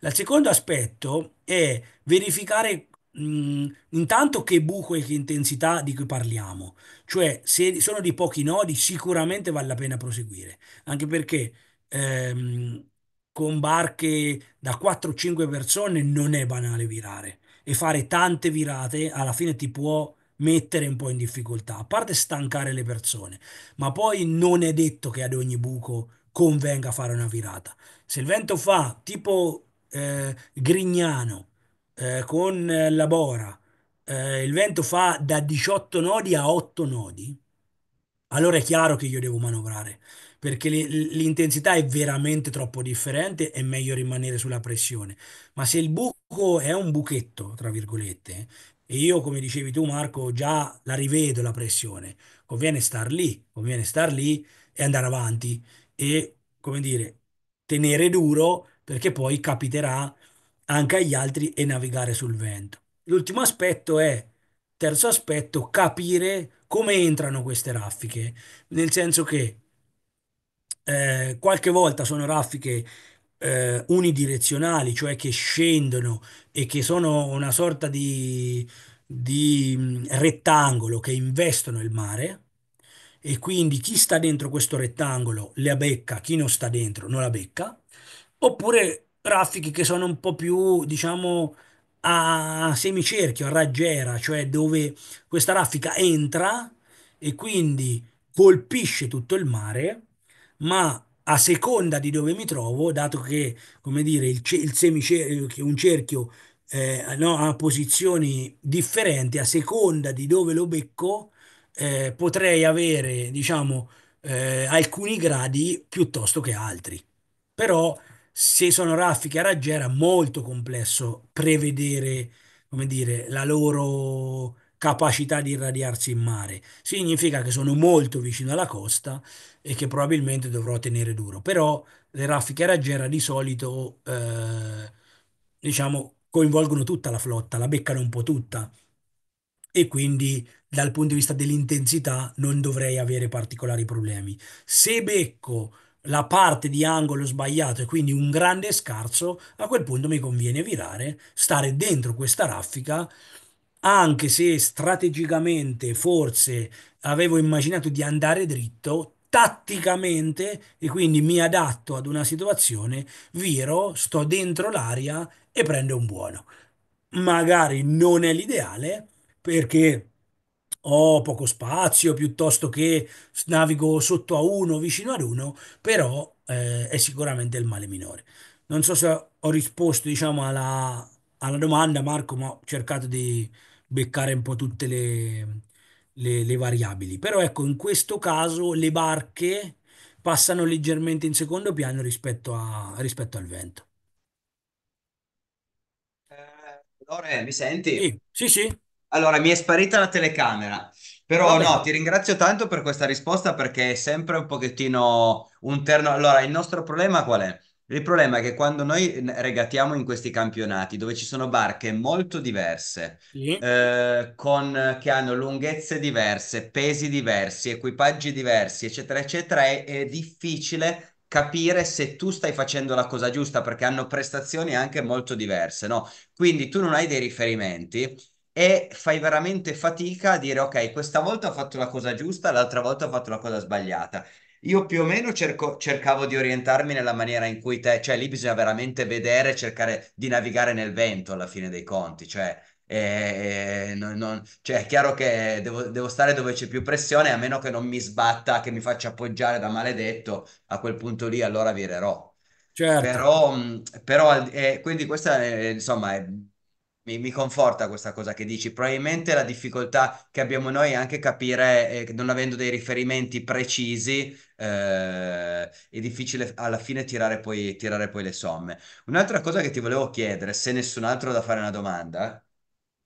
Il secondo aspetto è verificare mh, intanto che buco e che intensità di cui parliamo, cioè se sono di pochi nodi sicuramente vale la pena proseguire, anche perché ehm, con barche da 4-5 persone non è banale virare e fare tante virate alla fine ti può mettere un po' in difficoltà, a parte stancare le persone, ma poi non è detto che ad ogni buco convenga fare una virata. Se il vento fa tipo eh, Grignano eh, con eh, la Bora, eh, il vento fa da 18 nodi a 8 nodi, allora è chiaro che io devo manovrare perché l'intensità è veramente troppo differente, è meglio rimanere sulla pressione. Ma se il buco è un buchetto, tra virgolette, e io, come dicevi tu Marco, già la rivedo la pressione, conviene star lì, conviene star lì e andare avanti e, come dire, tenere duro perché poi capiterà anche agli altri e navigare sul vento. L'ultimo aspetto è, terzo aspetto, capire come entrano queste raffiche, nel senso che eh, qualche volta sono raffiche eh, unidirezionali, cioè che scendono e che sono una sorta di, di mm, rettangolo che investono il mare e quindi chi sta dentro questo rettangolo la becca, chi non sta dentro non la becca, oppure raffiche che sono un po' più, diciamo, a semicerchio, a raggiera, cioè dove questa raffica entra e quindi colpisce tutto il mare ma a seconda di dove mi trovo, dato che, come dire, il, il semicerchio, eh, un cerchio eh, no, ha posizioni differenti, a seconda di dove lo becco, eh, potrei avere, diciamo, eh, alcuni gradi piuttosto che altri. Però se sono raffiche a raggiera, è molto complesso prevedere, come dire, la loro capacità di irradiarsi in mare. Significa che sono molto vicino alla costa e che probabilmente dovrò tenere duro. Però le raffiche raggiera di solito, eh, diciamo, coinvolgono tutta la flotta, la beccano un po' tutta e quindi dal punto di vista dell'intensità non dovrei avere particolari problemi. Se becco la parte di angolo sbagliato e quindi un grande scarso, a quel punto mi conviene virare, stare dentro questa raffica anche se strategicamente forse avevo immaginato di andare dritto, tatticamente, e quindi mi adatto ad una situazione, viro, sto dentro l'aria e prendo un buono. Magari non è l'ideale perché ho poco spazio piuttosto che navigo sotto a uno, vicino ad uno, però eh, è sicuramente il male minore. Non so se ho risposto, diciamo, alla, alla domanda, Marco, ma ho cercato di beccare un po' tutte le, le, le variabili. Però ecco, in questo caso le barche passano leggermente in secondo piano rispetto, a, rispetto al vento. Eh, Lore, mi senti? Sì, sì, sì. Allora, mi è sparita la telecamera. Però Vabbè. ti ringrazio tanto per questa risposta perché è sempre un pochettino un terno. Allora, il nostro problema qual è? Il problema è che quando noi regatiamo in questi campionati, dove ci sono barche molto diverse, sì. eh, con, che hanno lunghezze diverse, pesi diversi, equipaggi diversi, eccetera, eccetera, è, è difficile capire se tu stai facendo la cosa giusta, perché hanno prestazioni anche molto diverse, no? Quindi tu non hai dei riferimenti e fai veramente fatica a dire ok, questa volta ho fatto la cosa giusta, l'altra volta ho fatto la cosa sbagliata. Io più o meno cerco, cercavo di orientarmi nella maniera in cui te, cioè lì bisogna veramente vedere, cercare di navigare nel vento alla fine dei conti, cioè, eh, non, non, cioè è chiaro che devo, devo, stare dove c'è più pressione, a meno che non mi sbatta, che mi faccia appoggiare da maledetto, a quel punto lì allora virerò. Certo. Però, però eh, quindi questa è, insomma, è, mi, mi, conforta questa cosa che dici. Probabilmente la difficoltà che abbiamo noi è anche capire, eh, non avendo dei riferimenti precisi, eh, è difficile alla fine tirare poi, tirare poi le somme. Un'altra cosa che ti volevo chiedere, se nessun altro da fare una domanda,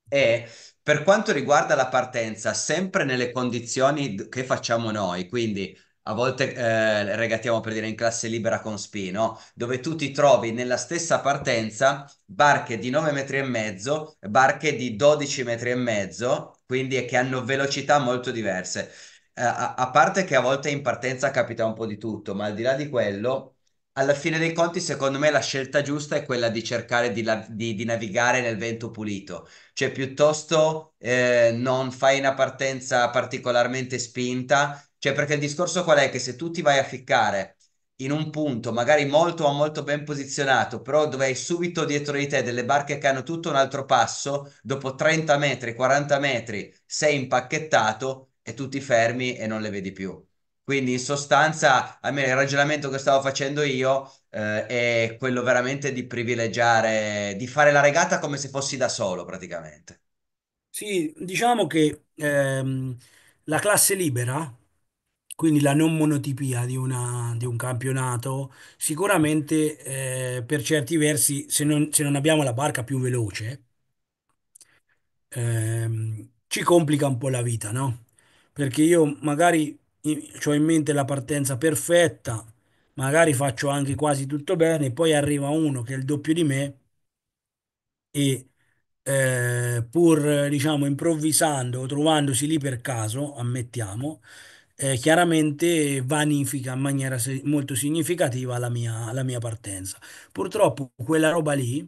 è per quanto riguarda la partenza, sempre nelle condizioni che facciamo noi, quindi a volte eh, regatiamo per dire in classe libera con spi, no? Dove tu ti trovi nella stessa partenza barche di 9 metri e mezzo, barche di 12 metri e mezzo, quindi che hanno velocità molto diverse. Eh, a, a parte che a volte in partenza capita un po' di tutto, ma al di là di quello, alla fine dei conti, secondo me, la scelta giusta è quella di cercare di, la- di, di navigare nel vento pulito, cioè piuttosto eh, non fai una partenza particolarmente spinta cioè, perché il discorso qual è? Che se tu ti vai a ficcare in un punto, magari molto ma molto ben posizionato, però dove hai subito dietro di te delle barche che hanno tutto un altro passo, dopo 30 metri, 40 metri sei impacchettato e tu ti fermi e non le vedi più. Quindi in sostanza, almeno il ragionamento che stavo facendo io eh, è quello veramente di privilegiare, di fare la regata come se fossi da solo praticamente. Sì, diciamo che ehm, la classe libera quindi la non monotipia di, una- di un campionato, sicuramente eh, per certi versi, se non, se non abbiamo la barca più veloce, ehm, ci complica un po' la vita, no? Perché io magari ho in mente la partenza perfetta, magari faccio anche quasi tutto bene, poi arriva uno che è il doppio di me e eh, pur diciamo improvvisando o trovandosi lì per caso, ammettiamo, eh, chiaramente vanifica in maniera se- molto significativa la mia, la mia partenza. Purtroppo quella roba lì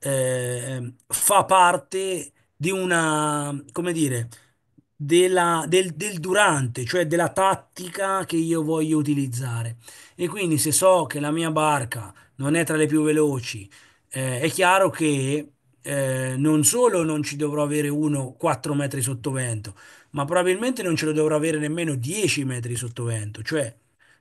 eh, fa parte di una, come dire, della, del, del, durante, cioè della tattica che io voglio utilizzare. E quindi se so che la mia barca non è tra le più veloci, eh, è chiaro che eh, non solo non ci dovrò avere uno 4 metri sottovento, ma probabilmente non ce lo dovrò avere nemmeno 10 metri sottovento, cioè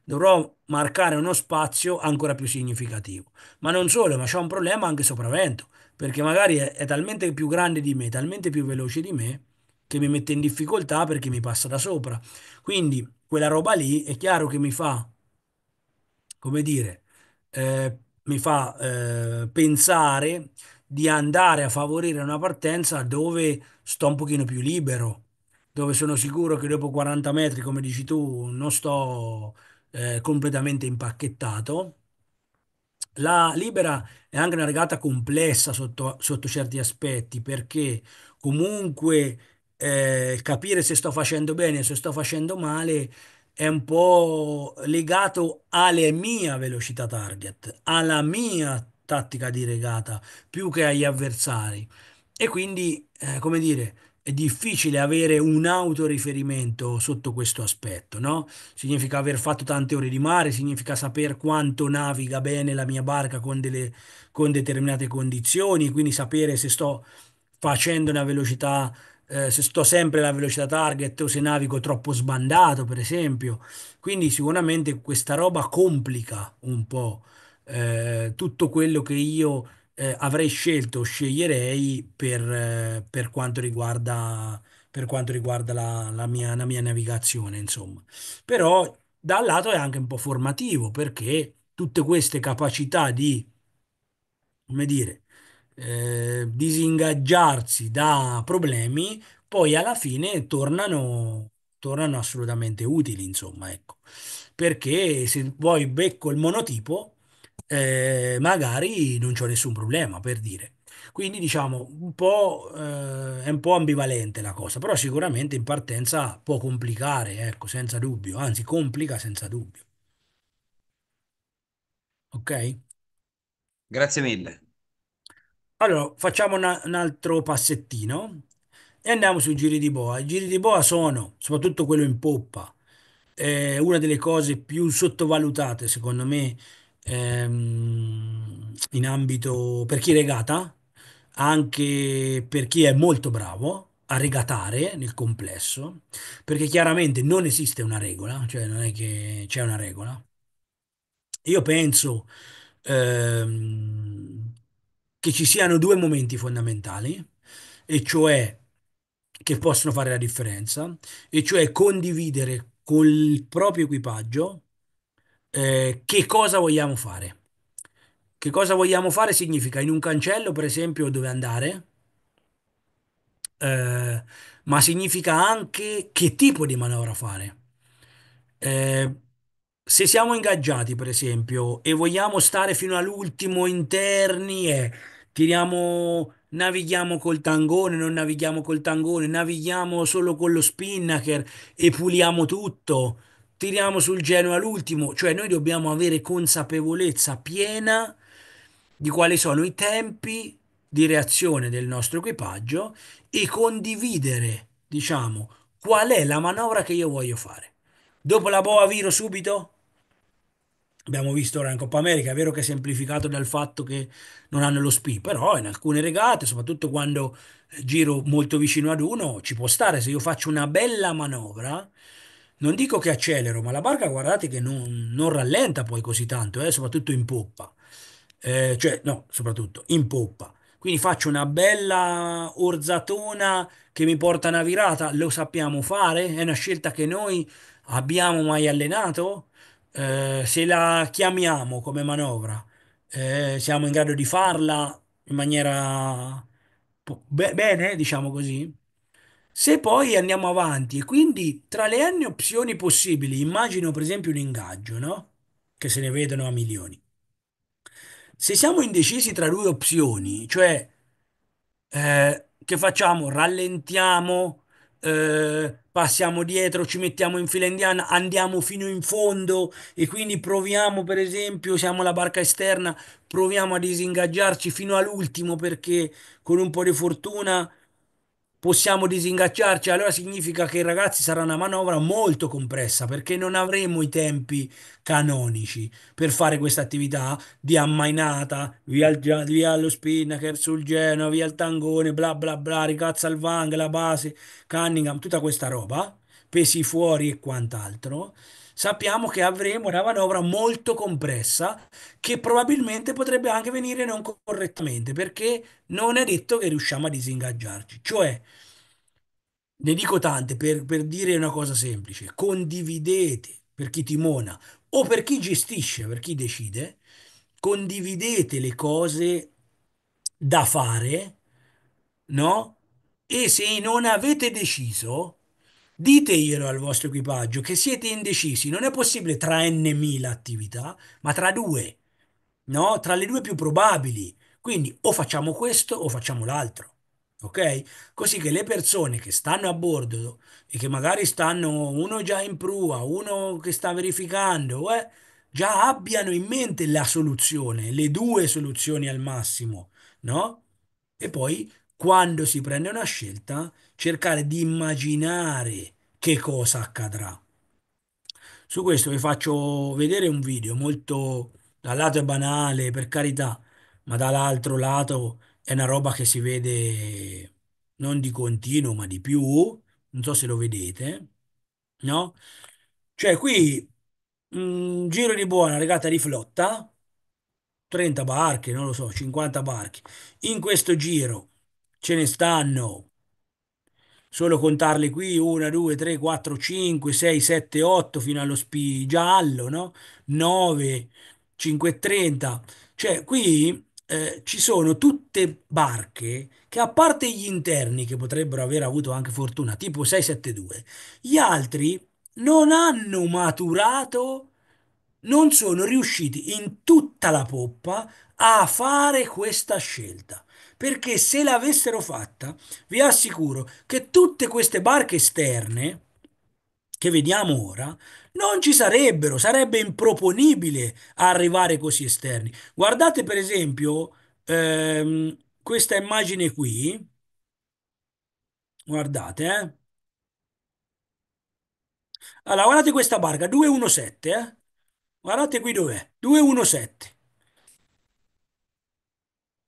dovrò marcare uno spazio ancora più significativo. Ma non solo, ma c'è un problema anche sopravvento, perché magari è, è talmente più grande di me, talmente più veloce di me, che mi mette in difficoltà perché mi passa da sopra. Quindi quella roba lì è chiaro che mi fa, come dire, eh, mi fa eh, pensare di andare a favorire una partenza dove sto un pochino più libero, dove sono sicuro che dopo 40 metri, come dici tu, non sto eh, completamente impacchettato. La Libera è anche una regata complessa sotto, sotto certi aspetti, perché comunque eh, capire se sto facendo bene o se sto facendo male è un po' legato alla mia velocità target, alla mia tattica di regata più che agli avversari. E quindi, eh, come dire, è difficile avere un autoriferimento sotto questo aspetto, no? Significa aver fatto tante ore di mare, significa saper quanto naviga bene la mia barca con, delle, con determinate condizioni, quindi sapere se sto facendo una velocità, eh, se sto sempre alla velocità target o se navigo troppo sbandato, per esempio. Quindi sicuramente questa roba complica un po' eh, tutto quello che io eh, avrei scelto o sceglierei per, eh, per quanto riguarda, per quanto riguarda la, la, mia, la mia navigazione, insomma. Però dal lato è anche un po' formativo perché tutte queste capacità di, come dire, eh, disingaggiarsi da problemi, poi alla fine tornano, tornano assolutamente utili, insomma, ecco. Perché se poi becco il monotipo, eh, magari non c'ho nessun problema, per dire. Quindi diciamo un po', eh, è un po' ambivalente la cosa, però sicuramente in partenza può complicare, ecco, senza dubbio, anzi complica senza dubbio. Ok? Grazie mille. Allora, facciamo una- un altro passettino e andiamo sui giri di boa. I giri di boa sono, soprattutto quello in poppa, è eh, una delle cose più sottovalutate, secondo me, ehm, in ambito per chi regata, anche per chi è molto bravo a regatare nel complesso, perché chiaramente non esiste una regola, cioè non è che c'è una regola. Io penso ehm, che ci siano due momenti fondamentali, e cioè che possono fare la differenza, e cioè condividere col proprio equipaggio eh, che cosa vogliamo fare. Che cosa vogliamo fare significa in un cancello, per esempio, dove andare, eh, ma significa anche che tipo di manovra fare. Eh, se siamo ingaggiati, per esempio, e vogliamo stare fino all'ultimo interni e tiriamo, navighiamo col tangone, non navighiamo col tangone, navighiamo solo con lo spinnaker e puliamo tutto tiriamo sul Genoa l'ultimo, cioè noi dobbiamo avere consapevolezza piena di quali sono i tempi di reazione del nostro equipaggio e condividere, diciamo, qual è la manovra che io voglio fare. Dopo la boa viro subito? Abbiamo visto ora in Coppa America, è vero che è semplificato dal fatto che non hanno lo SPI, però in alcune regate, soprattutto quando giro molto vicino ad uno, ci può stare se io faccio una bella manovra, non dico che accelero, ma la barca guardate che non, non rallenta poi così tanto, eh, soprattutto in poppa. Eh, cioè, no, soprattutto in poppa. Quindi faccio una bella orzatona che mi porta una virata, lo sappiamo fare, è una scelta che noi abbiamo mai allenato. Eh, se la chiamiamo come manovra, eh, siamo in grado di farla in maniera be- bene, diciamo così. Se poi andiamo avanti, e quindi tra le n opzioni possibili, immagino per esempio un ingaggio, no? Che se ne vedono a milioni. Se siamo indecisi tra due opzioni, cioè eh, che facciamo? Rallentiamo, eh, passiamo dietro, ci mettiamo in fila indiana, andiamo fino in fondo e quindi proviamo, per esempio, siamo la barca esterna, proviamo a disingaggiarci fino all'ultimo perché con un po' di fortuna possiamo disingacciarci, allora significa che ragazzi sarà una manovra molto compressa perché non avremo i tempi canonici per fare questa attività di ammainata, via, via lo Spinnaker sul Genoa, via il Tangone, bla bla bla, ricazza al Vang, la base, Cunningham, tutta questa roba, pesi fuori e quant'altro sappiamo che avremo una manovra molto compressa che probabilmente potrebbe anche venire non correttamente perché non è detto che riusciamo a disingaggiarci. Cioè, ne dico tante per, per dire una cosa semplice, condividete per chi timona o per chi gestisce, per chi decide, condividete le cose da fare, no? E se non avete deciso, Diteglielo al vostro equipaggio che siete indecisi. Non è possibile tra n.000 attività, ma tra due, no? Tra le due più probabili. Quindi o facciamo questo o facciamo l'altro. Ok? Così che le persone che stanno a bordo e che magari stanno uno già in prua, uno che sta verificando, eh, già abbiano in mente la soluzione, le due soluzioni al massimo, no? E poi quando si prende una scelta, cercare di immaginare che cosa accadrà. Su questo vi faccio vedere un video molto, dal lato è banale, per carità, ma dall'altro lato è una roba che si vede non di continuo, ma di più. Non so se lo vedete, no? Cioè qui un mm, giro di buona regata di flotta, 30 barche, non lo so, 50 barche. In questo giro ce ne stanno. Solo contarle qui, 1, 2, 3, 4, 5, 6, 7, 8 fino allo spi giallo, no? 9, 5, 30. Cioè, qui eh, ci sono tutte barche che a parte gli interni che potrebbero aver avuto anche fortuna, tipo 6, 7, 2, gli altri non hanno maturato, non sono riusciti in tutta la poppa a fare questa scelta perché se l'avessero fatta, vi assicuro che tutte queste barche esterne che vediamo ora non ci sarebbero, sarebbe improponibile arrivare così esterni. Guardate per esempio ehm, questa immagine qui, guardate, eh. Allora, guardate questa barca, 217, eh. Guardate qui dov'è, 217.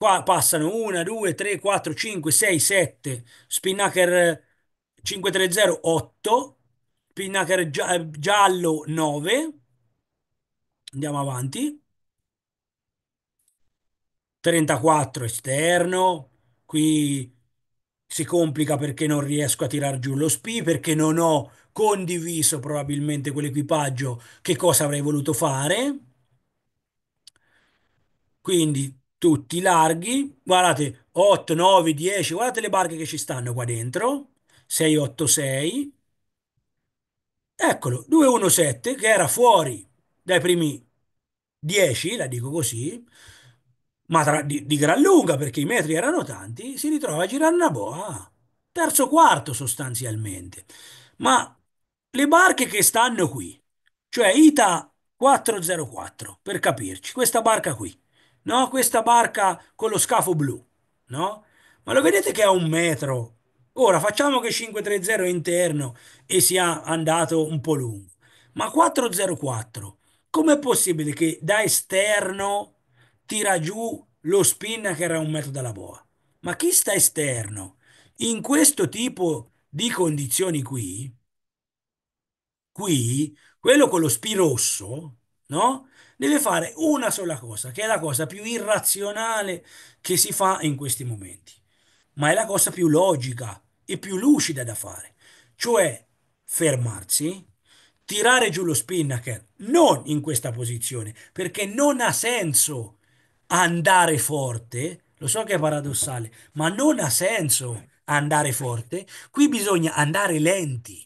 Qua passano 1, 2, 3, 4, 5, 6, 7, Spinnaker 530 eh, 8, Spinnaker gia eh, giallo 9. Andiamo avanti. 34 esterno, qui si complica perché non riesco a tirar giù lo SPI, perché non ho condiviso probabilmente quell'equipaggio che cosa avrei voluto fare. Quindi tutti larghi, guardate 8, 9, 10, guardate le barche che ci stanno qua dentro, 6, 8, 6, eccolo, 2, 1, 7 che era fuori dai primi 10, la dico così, ma tra, di, di, gran lunga perché i metri erano tanti, si ritrova a girare una boa, terzo quarto sostanzialmente, ma le barche che stanno qui, cioè ITA 404 per capirci, questa barca qui, no? Questa barca con lo scafo blu, no? Ma lo vedete che è un metro? Ora facciamo che 530 è interno e sia andato un po' lungo, ma 404, com'è possibile che da esterno tira giù lo spin che era un metro dalla boa? Ma chi sta esterno in questo tipo di condizioni qui, qui, quello con lo spin rosso, no? deve fare una sola cosa, che è la cosa più irrazionale che si fa in questi momenti, ma è la cosa più logica e più lucida da fare, cioè fermarsi, tirare giù lo spinnaker, non in questa posizione, perché non ha senso andare forte, lo so che è paradossale, ma non ha senso andare forte, qui bisogna andare lenti,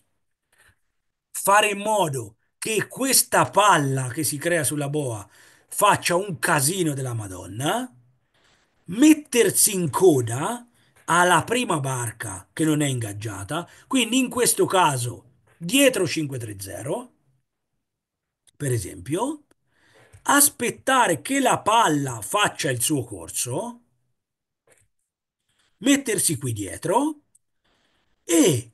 fare in modo che questa palla che si crea sulla boa faccia un casino della Madonna, mettersi in coda alla prima barca che non è ingaggiata, quindi in questo caso dietro 530, per esempio, aspettare che la palla faccia il suo corso, mettersi qui dietro e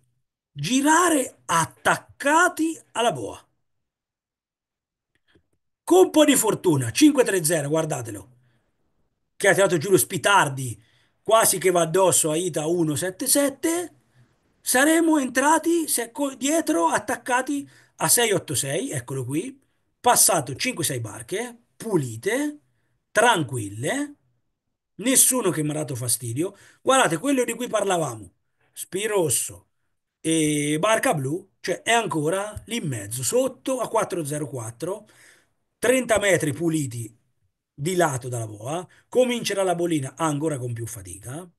girare attaccati alla boa. Con un po' di fortuna, 5-3-0, guardatelo. Che ha tirato giù lo Spitardi, quasi che va addosso a Ita 177. Saremo entrati dietro, attaccati a 6-8-6, eccolo qui. Passato 5-6 barche, pulite, tranquille. Nessuno che mi ha dato fastidio. Guardate, quello di cui parlavamo, Rosso e Barca Blu, cioè è ancora lì in mezzo, sotto a 4-0-4. 30 metri puliti di lato dalla boa, comincerà la bolina ancora con più fatica.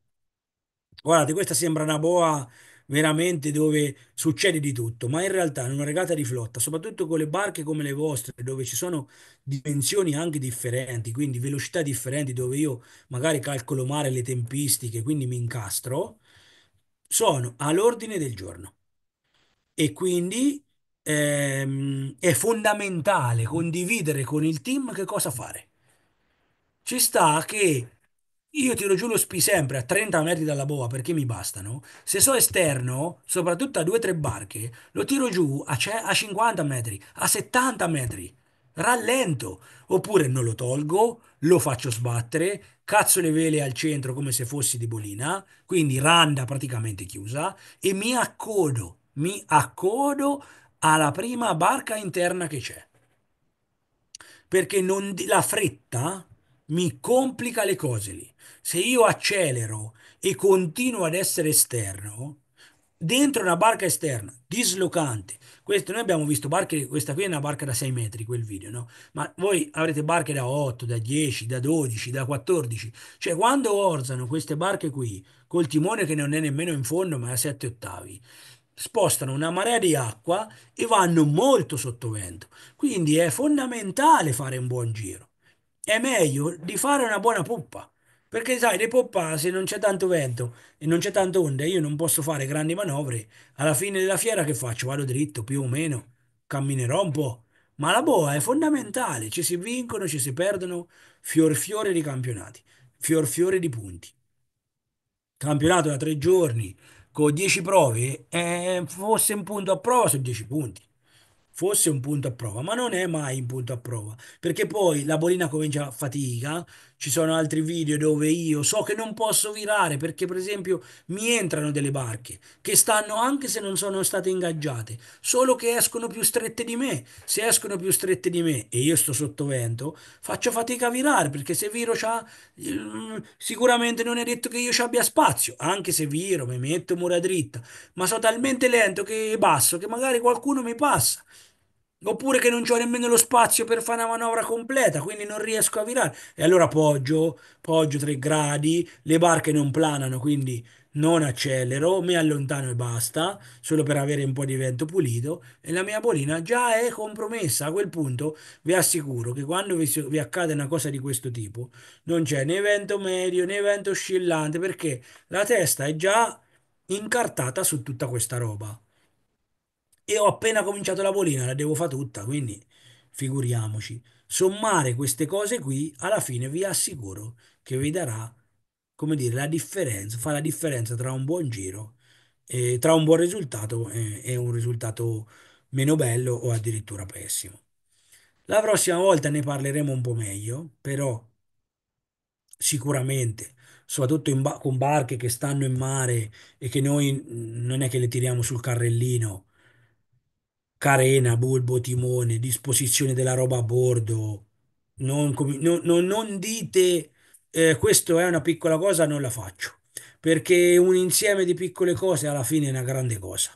Guardate, questa sembra una boa veramente dove succede di tutto, ma in realtà in una regata di flotta, soprattutto con le barche come le vostre, dove ci sono dimensioni anche differenti, quindi velocità differenti, dove io magari calcolo male le tempistiche, quindi mi incastro, sono all'ordine del giorno. E quindi ehm, è fondamentale condividere con il team che cosa fare. Ci sta che io tiro giù lo spi sempre a 30 metri dalla boa perché mi bastano. Se so esterno, soprattutto a 2-3 barche, lo tiro giù a, a 50 metri, a 70 metri. Rallento. Oppure non lo tolgo, lo faccio sbattere, cazzo le vele al centro come se fossi di bolina, quindi randa praticamente chiusa, e mi accodo. Mi accodo alla prima barca interna che c'è. Perché non, la fretta mi complica le cose lì. Se io accelero e continuo ad essere esterno, dentro una barca esterna, dislocante, questo, noi abbiamo visto barche, questa qui è una barca da 6 metri, quel video, no? Ma voi avrete barche da 8, da 10, da 12, da 14. Cioè, quando orzano queste barche qui, col timone che non è nemmeno in fondo, ma a 7 ottavi, spostano una marea di acqua e vanno molto sotto vento. Quindi è fondamentale fare un buon giro. È meglio di fare una buona poppa. Perché sai, le poppa, se non c'è tanto vento e non c'è tanto onda, io non posso fare grandi manovre. Alla fine della fiera che faccio? Vado dritto, più o meno, camminerò un po'. Ma la boa è fondamentale, ci si vincono, ci si perdono fior fiore di campionati, fior fiore di punti. Campionato da tre giorni, con 10 prove eh, fosse un punto a prova su 10 punti fosse un punto a prova ma non è mai un punto a prova perché poi la bolina comincia a fatica ci sono altri video dove io so che non posso virare perché per esempio mi entrano delle barche che stanno anche se non sono state ingaggiate, solo che escono più strette di me. Se escono più strette di me e io sto sotto vento, faccio fatica a virare perché se viro c'ha, mm, sicuramente non è detto che io ci abbia spazio, anche se viro, mi metto mura dritta, ma sono talmente lento che basso che magari qualcuno mi passa. Oppure che non ho nemmeno lo spazio per fare una manovra completa, quindi non riesco a virare. E allora poggio, poggio tre gradi, le barche non planano, quindi non accelero, mi allontano e basta, solo per avere un po' di vento pulito e la mia bolina già è compromessa. A quel punto vi assicuro che quando vi, vi, accade una cosa di questo tipo, non c'è né vento medio né vento oscillante perché la testa è già incartata su tutta questa roba e ho appena cominciato la bolina, la devo fare tutta, quindi figuriamoci. Sommare queste cose qui, alla fine vi assicuro che vi darà, come dire, la differenza, fa la differenza tra un buon giro, eh, tra un buon risultato eh, e un risultato meno bello o addirittura pessimo. La prossima volta ne parleremo un po' meglio, però sicuramente, soprattutto ba- con barche che stanno in mare e che noi non è che le tiriamo sul carrellino, carena, bulbo, timone, disposizione della roba a bordo. Non, non, non, non dite eh, questo è una piccola cosa, non la faccio, perché un insieme di piccole cose alla fine è una grande cosa.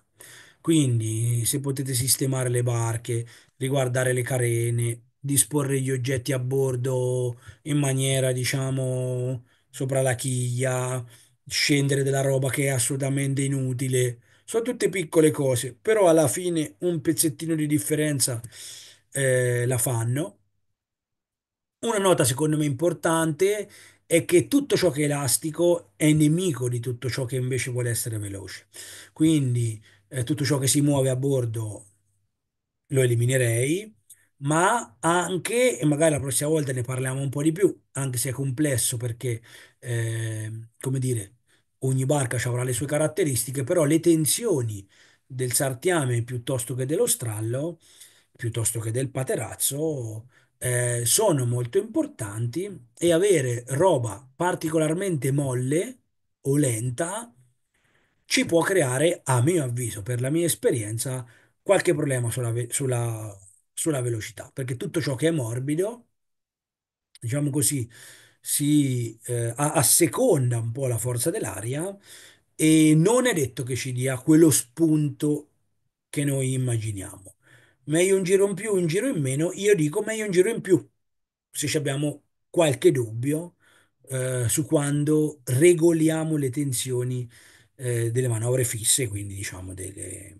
Quindi se potete sistemare le barche, riguardare le carene, disporre gli oggetti a bordo in maniera, diciamo, sopra la chiglia, scendere della roba che è assolutamente inutile, sono tutte piccole cose, però alla fine un pezzettino di differenza eh, la fanno. Una nota secondo me importante è che tutto ciò che è elastico è nemico di tutto ciò che invece vuole essere veloce. Quindi eh, tutto ciò che si muove a bordo lo eliminerei, ma anche, e magari la prossima volta ne parliamo un po' di più, anche se è complesso perché, eh, come dire, ogni barca avrà le sue caratteristiche, però le tensioni del sartiame piuttosto che dello strallo, piuttosto che del paterazzo, eh, sono molto importanti e avere roba particolarmente molle o lenta ci può creare, a mio avviso, per la mia esperienza, qualche problema sulla, ve- sulla, sulla velocità, perché tutto ciò che è morbido, diciamo così, si eh, asseconda un po' la forza dell'aria e non è detto che ci dia quello spunto che noi immaginiamo. Meglio un giro in più, un giro in meno, io dico meglio un giro in più, se ci abbiamo qualche dubbio eh, su quando regoliamo le tensioni eh, delle manovre fisse, quindi diciamo delle,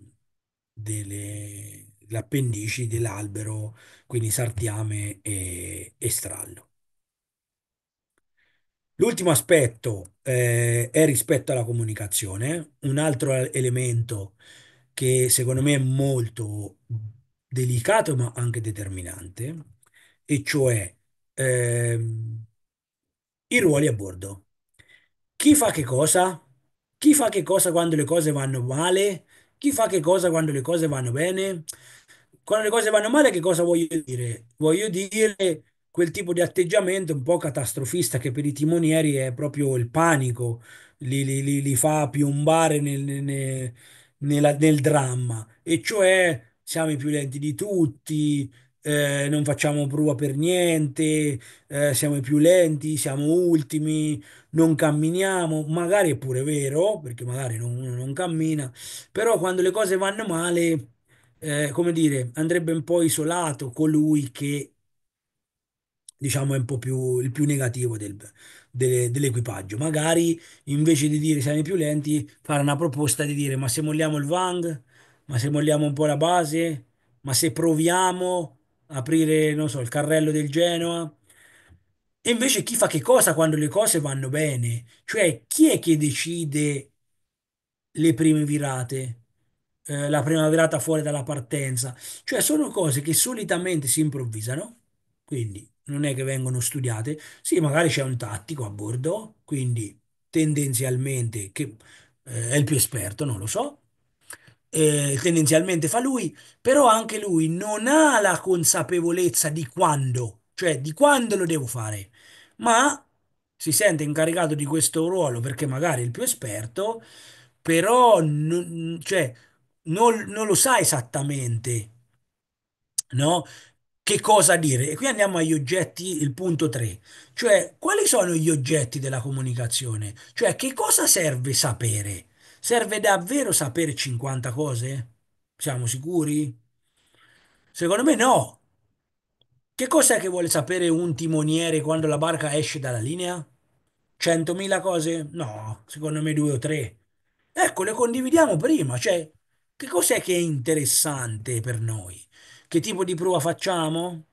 delle appendici dell'albero, quindi sartiame e, e strallo. L'ultimo aspetto eh, è rispetto alla comunicazione, un altro elemento che secondo me è molto delicato ma anche determinante, e cioè ehm, i ruoli a bordo. Chi fa che cosa? Chi fa che cosa quando le cose vanno male? Chi fa che cosa quando le cose vanno bene? Quando le cose vanno male, che cosa voglio dire? Voglio dire quel tipo di atteggiamento un po' catastrofista che per i timonieri è proprio il panico, li, li, li, li fa piombare nel, nel, nella, nel dramma, e cioè siamo i più lenti di tutti, eh, non facciamo prua per niente, eh, siamo i più lenti, siamo ultimi, non camminiamo, magari è pure vero, perché magari non, uno non cammina, però quando le cose vanno male, eh, come dire, andrebbe un po' isolato colui che diciamo è un po' più il più negativo del, delle, dell'equipaggio. Magari invece di dire siamo i più lenti, fare una proposta di dire ma se molliamo il Vang, ma se molliamo un po' la base, ma se proviamo a aprire, non so, il carrello del Genoa. E invece chi fa che cosa quando le cose vanno bene? Cioè chi è che decide le prime virate? Eh, la prima virata fuori dalla partenza, cioè sono cose che solitamente si improvvisano, quindi non è che vengono studiate. Sì, magari c'è un tattico a bordo, quindi tendenzialmente, che eh, è il più esperto, non lo so, eh, tendenzialmente fa lui, però anche lui non ha la consapevolezza di quando, cioè di quando lo devo fare, ma si sente incaricato di questo ruolo perché magari è il più esperto, però non, cioè, non, non lo sa esattamente. No? che cosa dire. E qui andiamo agli oggetti, il punto 3, cioè quali sono gli oggetti della comunicazione? Cioè che cosa serve sapere? Serve davvero sapere 50 cose? Siamo sicuri? Secondo me no. Che cos'è che vuole sapere un timoniere quando la barca esce dalla linea? 100.000 cose? No, secondo me due o tre. Ecco, le condividiamo prima, cioè che cos'è che è interessante per noi? Che tipo di prova facciamo?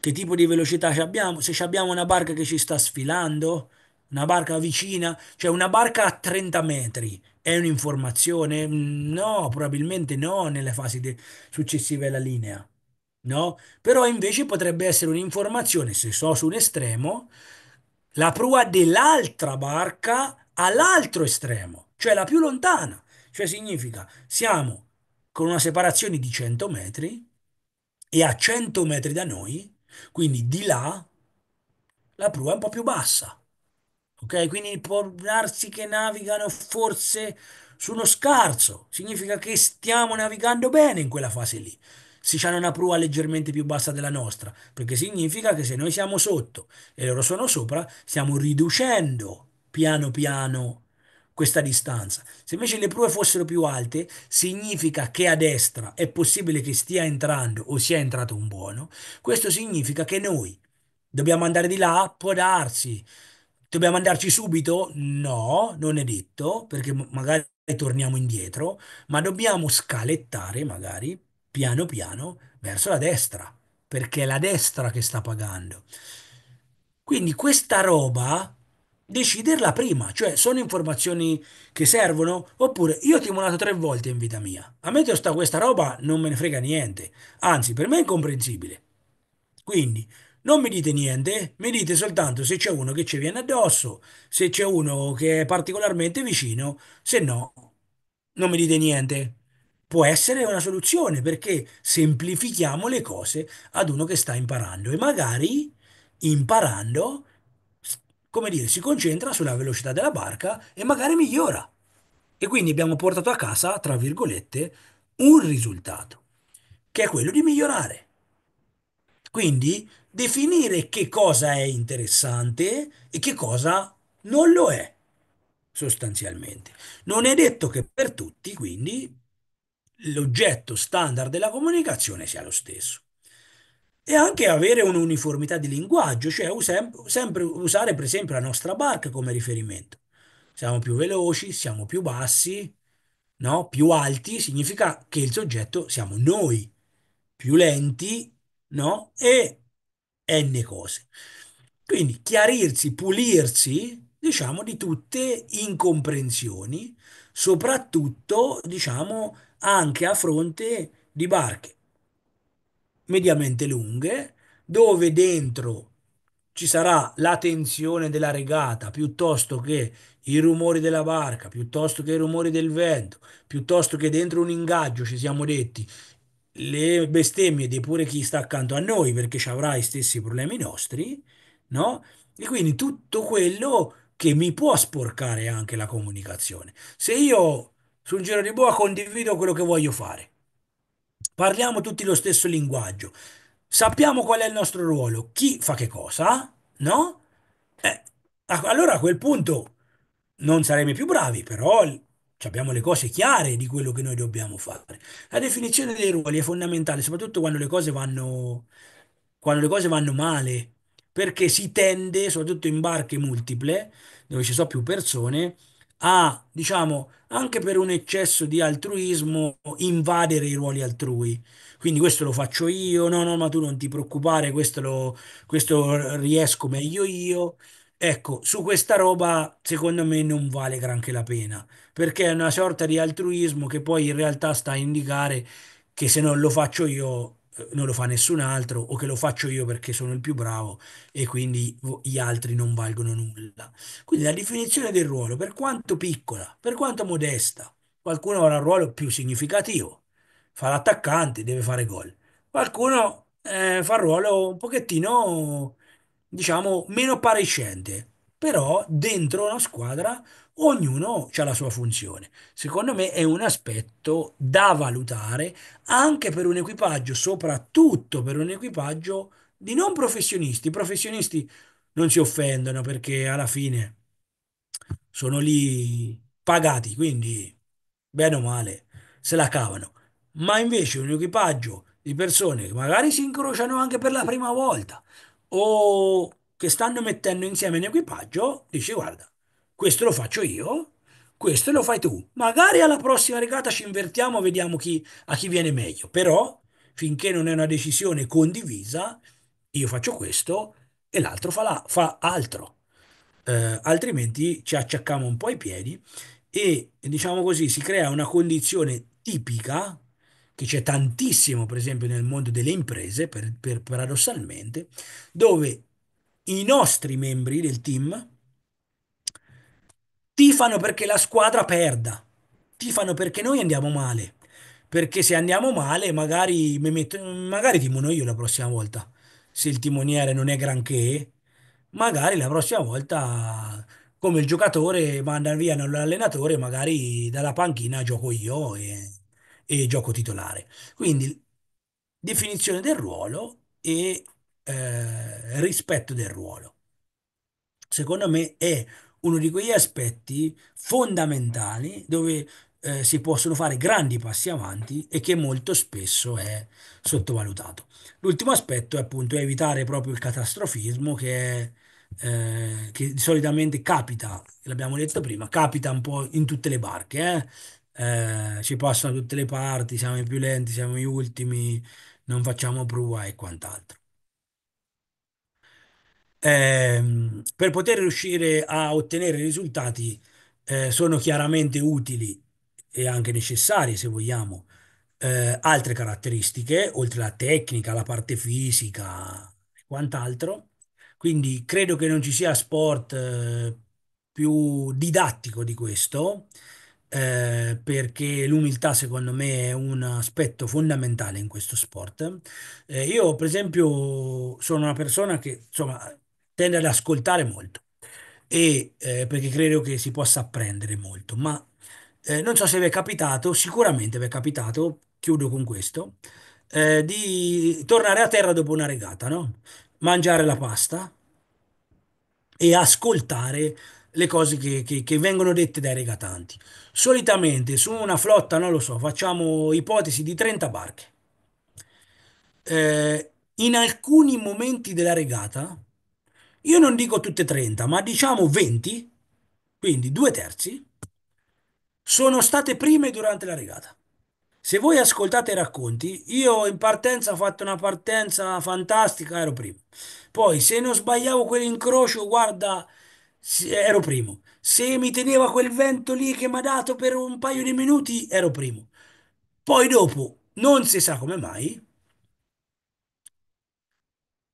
Che tipo di velocità abbiamo? Se abbiamo una barca che ci sta sfilando, una barca vicina, cioè una barca a 30 metri, è un'informazione? No, probabilmente no nelle fasi successive alla linea. No? Però invece potrebbe essere un'informazione, se so su un estremo, la prua dell'altra barca all'altro estremo, cioè la più lontana. Cioè significa siamo con una separazione di 100 metri, e a 100 metri da noi, quindi di là, la prua è un po' più bassa. Ok, quindi può darsi che navigano forse su uno scarso, significa che stiamo navigando bene in quella fase lì. Se hanno una prua leggermente più bassa della nostra, perché significa che se noi siamo sotto e loro sono sopra, stiamo riducendo piano piano questa distanza. Se invece le prue fossero più alte, significa che a destra è possibile che stia entrando o sia entrato un buono. Questo significa che noi dobbiamo andare di là, può darsi. Dobbiamo andarci subito? No, non è detto, perché magari torniamo indietro, ma dobbiamo scalettare magari piano piano verso la destra, perché è la destra che sta pagando. Quindi questa roba deciderla prima, cioè sono informazioni che servono oppure io ti ho monato tre volte in vita mia, a me sta questa roba non me ne frega niente, anzi per me è incomprensibile. Quindi non mi dite niente, mi dite soltanto se c'è uno che ci viene addosso, se c'è uno che è particolarmente vicino, se no non mi dite niente. Può essere una soluzione perché semplifichiamo le cose ad uno che sta imparando e magari imparando come dire, si concentra sulla velocità della barca e magari migliora. E quindi abbiamo portato a casa, tra virgolette, un risultato, che è quello di migliorare. Quindi definire che cosa è interessante e che cosa non lo è, sostanzialmente. Non è detto che per tutti, quindi, l'oggetto standard della comunicazione sia lo stesso e anche avere un'uniformità di linguaggio, cioè usem- sempre usare per esempio la nostra barca come riferimento. Siamo più veloci, siamo più bassi, no? più alti significa che il soggetto siamo noi, più lenti no? e n cose. Quindi chiarirsi, pulirsi, diciamo, di tutte incomprensioni, soprattutto, diciamo, anche a fronte di barche mediamente lunghe, dove dentro ci sarà la tensione della regata piuttosto che i rumori della barca, piuttosto che i rumori del vento, piuttosto che dentro un ingaggio, ci siamo detti, le bestemmie di pure chi sta accanto a noi perché ci avrà i stessi problemi nostri, no? E quindi tutto quello che mi può sporcare anche la comunicazione. Se io sul giro di boa condivido quello che voglio fare, parliamo tutti lo stesso linguaggio, sappiamo qual è il nostro ruolo, chi fa che cosa, no? Eh, allora a quel punto non saremo più bravi, però abbiamo le cose chiare di quello che noi dobbiamo fare. La definizione dei ruoli è fondamentale, soprattutto quando le cose vanno, quando le cose vanno male, perché si tende, soprattutto in barche multiple, dove ci sono più persone, a, diciamo, anche per un eccesso di altruismo, invadere i ruoli altrui. Quindi questo lo faccio io, no, no, ma tu non ti preoccupare, questo, lo, questo riesco meglio io. Ecco, su questa roba secondo me non vale granché la pena, perché è una sorta di altruismo che poi in realtà sta a indicare che se non lo faccio io non lo fa nessun altro o che lo faccio io perché sono il più bravo e quindi gli altri non valgono nulla. Quindi la definizione del ruolo, per quanto piccola, per quanto modesta, qualcuno avrà un ruolo più significativo, fa l'attaccante, deve fare gol, qualcuno eh, fa un ruolo un pochettino, diciamo, meno appariscente, però dentro una squadra Ognuno ha la sua funzione. Secondo me è un aspetto da valutare anche per un equipaggio, soprattutto per un equipaggio di non professionisti. I professionisti non si offendono perché alla fine sono lì pagati, quindi bene o male se la cavano. Ma invece un equipaggio di persone che magari si incrociano anche per la prima volta o che stanno mettendo insieme in equipaggio, dici guarda, questo lo faccio io, questo lo fai tu. Magari alla prossima regata ci invertiamo, vediamo chi, a chi viene meglio, però finché non è una decisione condivisa, io faccio questo e l'altro fa, la, fa altro. Eh, altrimenti ci acciacchiamo un po' i piedi e diciamo così si crea una condizione tipica che c'è tantissimo per esempio nel mondo delle imprese per, per, paradossalmente dove i nostri membri del team tifano perché la squadra perda, tifano perché noi andiamo male, perché se andiamo male magari, mi metto, magari timono io la prossima volta, se il timoniere non è granché, magari la prossima volta come il giocatore manda via l'allenatore, magari dalla panchina gioco io e, e gioco titolare. Quindi definizione del ruolo e eh, rispetto del ruolo. Secondo me è uno di quegli aspetti fondamentali dove eh, si possono fare grandi passi avanti e che molto spesso è sottovalutato. L'ultimo aspetto è appunto evitare proprio il catastrofismo che, è, eh, che solitamente capita, l'abbiamo detto prima, capita un po' in tutte le barche, eh. eh? ci passano da tutte le parti, siamo i più lenti, siamo gli ultimi, non facciamo prua e quant'altro ehm, per poter riuscire a ottenere risultati eh, sono chiaramente utili e anche necessarie, se vogliamo, eh, altre caratteristiche, oltre la tecnica, la parte fisica e quant'altro. Quindi credo che non ci sia sport eh, più didattico di questo, eh, perché l'umiltà secondo me è un aspetto fondamentale in questo sport. Eh, io per esempio sono una persona che, insomma, tende ad ascoltare molto, e, eh, perché credo che si possa apprendere molto, ma eh, non so se vi è capitato, sicuramente vi è capitato, chiudo con questo, eh, di tornare a terra dopo una regata, no? mangiare la pasta e ascoltare le cose che, che, che, vengono dette dai regatanti. Solitamente su una flotta, non lo so, facciamo ipotesi di 30 barche. Eh, in alcuni momenti della regata io non dico tutte 30, ma diciamo 20, quindi due terzi, sono state prime durante la regata. Se voi ascoltate i racconti, io in partenza ho fatto una partenza fantastica, ero primo. Poi se non sbagliavo quell'incrocio, guarda, ero primo. Se mi teneva quel vento lì che mi ha dato per un paio di minuti, ero primo. Poi dopo, non si sa come mai,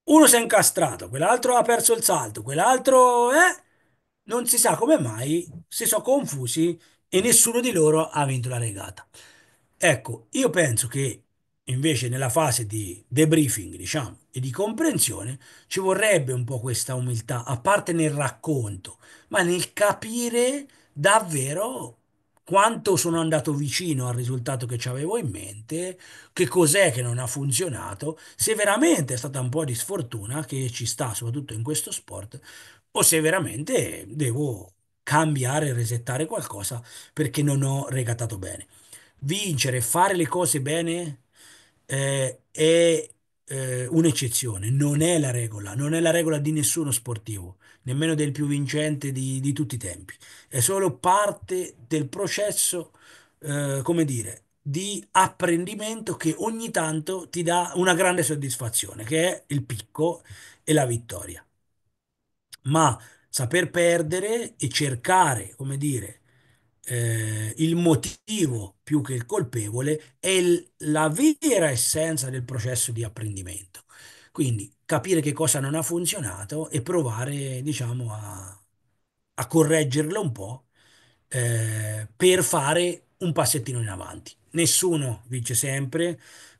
uno si è incastrato, quell'altro ha perso il salto, quell'altro eh, non si sa come mai si sono confusi e nessuno di loro ha vinto la regata. Ecco, io penso che invece nella fase di debriefing, diciamo, e di comprensione ci vorrebbe un po' questa umiltà, a parte nel racconto, ma nel capire davvero quanto sono andato vicino al risultato che avevo in mente, che cos'è che non ha funzionato, se veramente è stata un po' di sfortuna che ci sta soprattutto in questo sport o se veramente devo cambiare, resettare qualcosa perché non ho regatato bene. Vincere, fare le cose bene eh, è eh, un'eccezione, non è la regola, non è la regola di nessuno sportivo nemmeno del più vincente di, di tutti i tempi, è solo parte del processo, eh, come dire, di apprendimento che ogni tanto ti dà una grande soddisfazione, che è il picco e la vittoria. Ma saper perdere e cercare, come dire, eh, il motivo più che il colpevole è la vera essenza del processo di apprendimento. Quindi capire che cosa non ha funzionato e provare, diciamo, a, a correggerlo un po' eh, per fare un passettino in avanti. Nessuno vince sempre.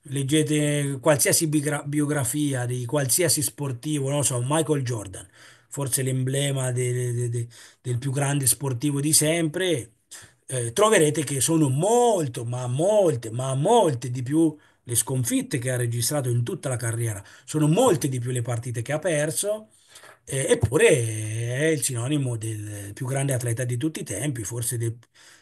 Leggete qualsiasi biografia di qualsiasi sportivo, non so, Michael Jordan, forse l'emblema de- de- de- del più grande sportivo di sempre, eh, troverete che sono molto, ma molte, ma molte di più le sconfitte che ha registrato in tutta la carriera, sono molte di più le partite che ha perso, eh, eppure è il sinonimo del più grande atleta di tutti i tempi, forse de,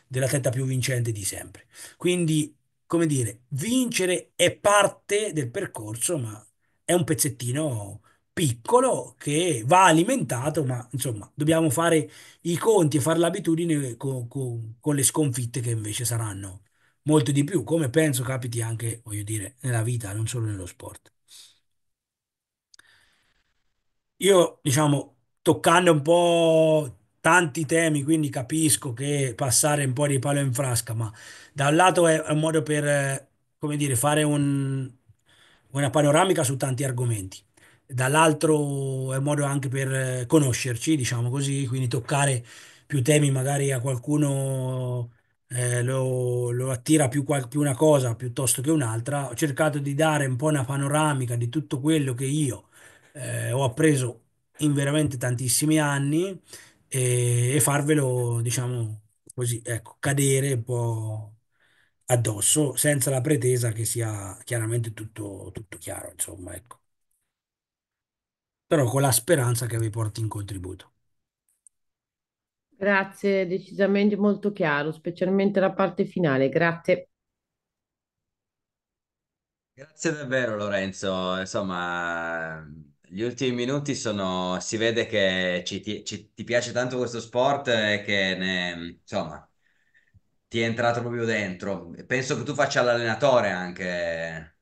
dell'atleta più vincente di sempre. Quindi, come dire, vincere è parte del percorso, ma è un pezzettino piccolo che va alimentato, ma insomma dobbiamo fare i conti e fare l'abitudine con, con, con le sconfitte che invece saranno molto di più, come penso capiti anche, voglio dire, nella vita, non solo nello sport. Io, diciamo, toccando un po' tanti temi, quindi capisco che passare un po' di palo in frasca, ma da un lato è un modo per, come dire, fare un, una panoramica su tanti argomenti dall'altro è un modo anche per conoscerci, diciamo così, quindi toccare più temi magari a qualcuno eh, lo, lo, attira più, qual- più una cosa piuttosto che un'altra. Ho cercato di dare un po' una panoramica di tutto quello che io eh, ho appreso in veramente tantissimi anni e, e farvelo, diciamo così, ecco, cadere un po' addosso senza la pretesa che sia chiaramente tutto, tutto chiaro, insomma, ecco. Però con la speranza che vi porti in contributo. Grazie, decisamente molto chiaro, specialmente la parte finale. Grazie. Grazie davvero Lorenzo, insomma gli ultimi minuti sono, si vede che ci, ti, ci, ti piace tanto questo sport e che ne, insomma ti è entrato proprio dentro. Penso che tu faccia l'allenatore anche.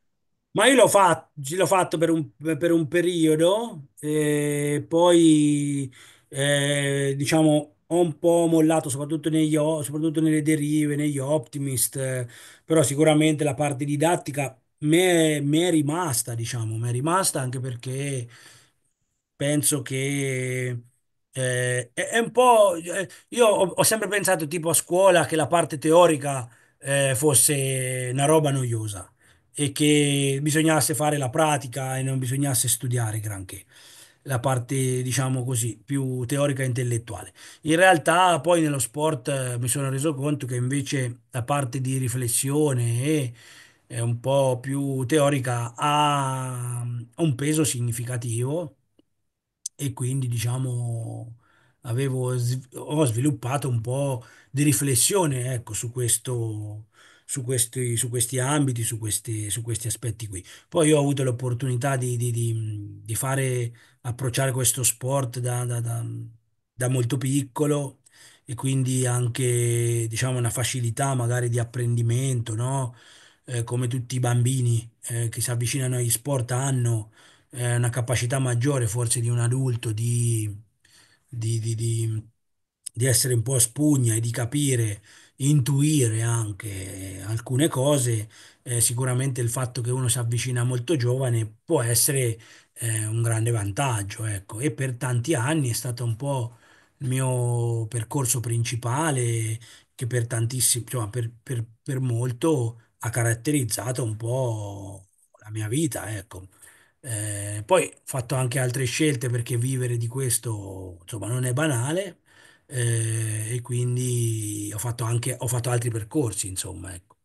Ma io l'ho fatto, l'ho fatto per, un, per un periodo e eh, poi eh, diciamo un po' mollato, soprattutto, negli, soprattutto nelle derive, negli optimist, eh, però sicuramente la parte didattica mi è, è rimasta, diciamo, mi è rimasta anche perché penso che... Eh, è, è, un po'. Eh, io ho, ho, sempre pensato, tipo a scuola, che la parte teorica eh, fosse una roba noiosa e che bisognasse fare la pratica e non bisognasse studiare granché la parte, diciamo così, più teorica e intellettuale. In realtà poi nello sport eh, mi sono reso conto che invece la parte di riflessione e eh, un po' più teorica ha mm, un peso significativo e quindi diciamo avevo, ho sviluppato un po' di riflessione ecco, su questo, su questi, su questi ambiti, su questi, su questi, aspetti qui. Poi io ho avuto l'opportunità di, di, di, di fare, approcciare questo sport da, da, da, da molto piccolo, e quindi anche diciamo una facilità magari di apprendimento, no? Eh, come tutti i bambini eh, che si avvicinano agli sport hanno eh, una capacità maggiore forse di un adulto di, di, di, di, essere un po' spugna e di capire intuire anche alcune cose, eh, sicuramente il fatto che uno si avvicina molto giovane può essere eh, un grande vantaggio, ecco. E per tanti anni è stato un po' il mio percorso principale che per tantissimi, cioè per, per, per molto ha caratterizzato un po' la mia vita, ecco. Eh, poi ho fatto anche altre scelte perché vivere di questo, insomma, non è banale, eh, e quindi ho fatto anche ho fatto altri percorsi, insomma, ecco.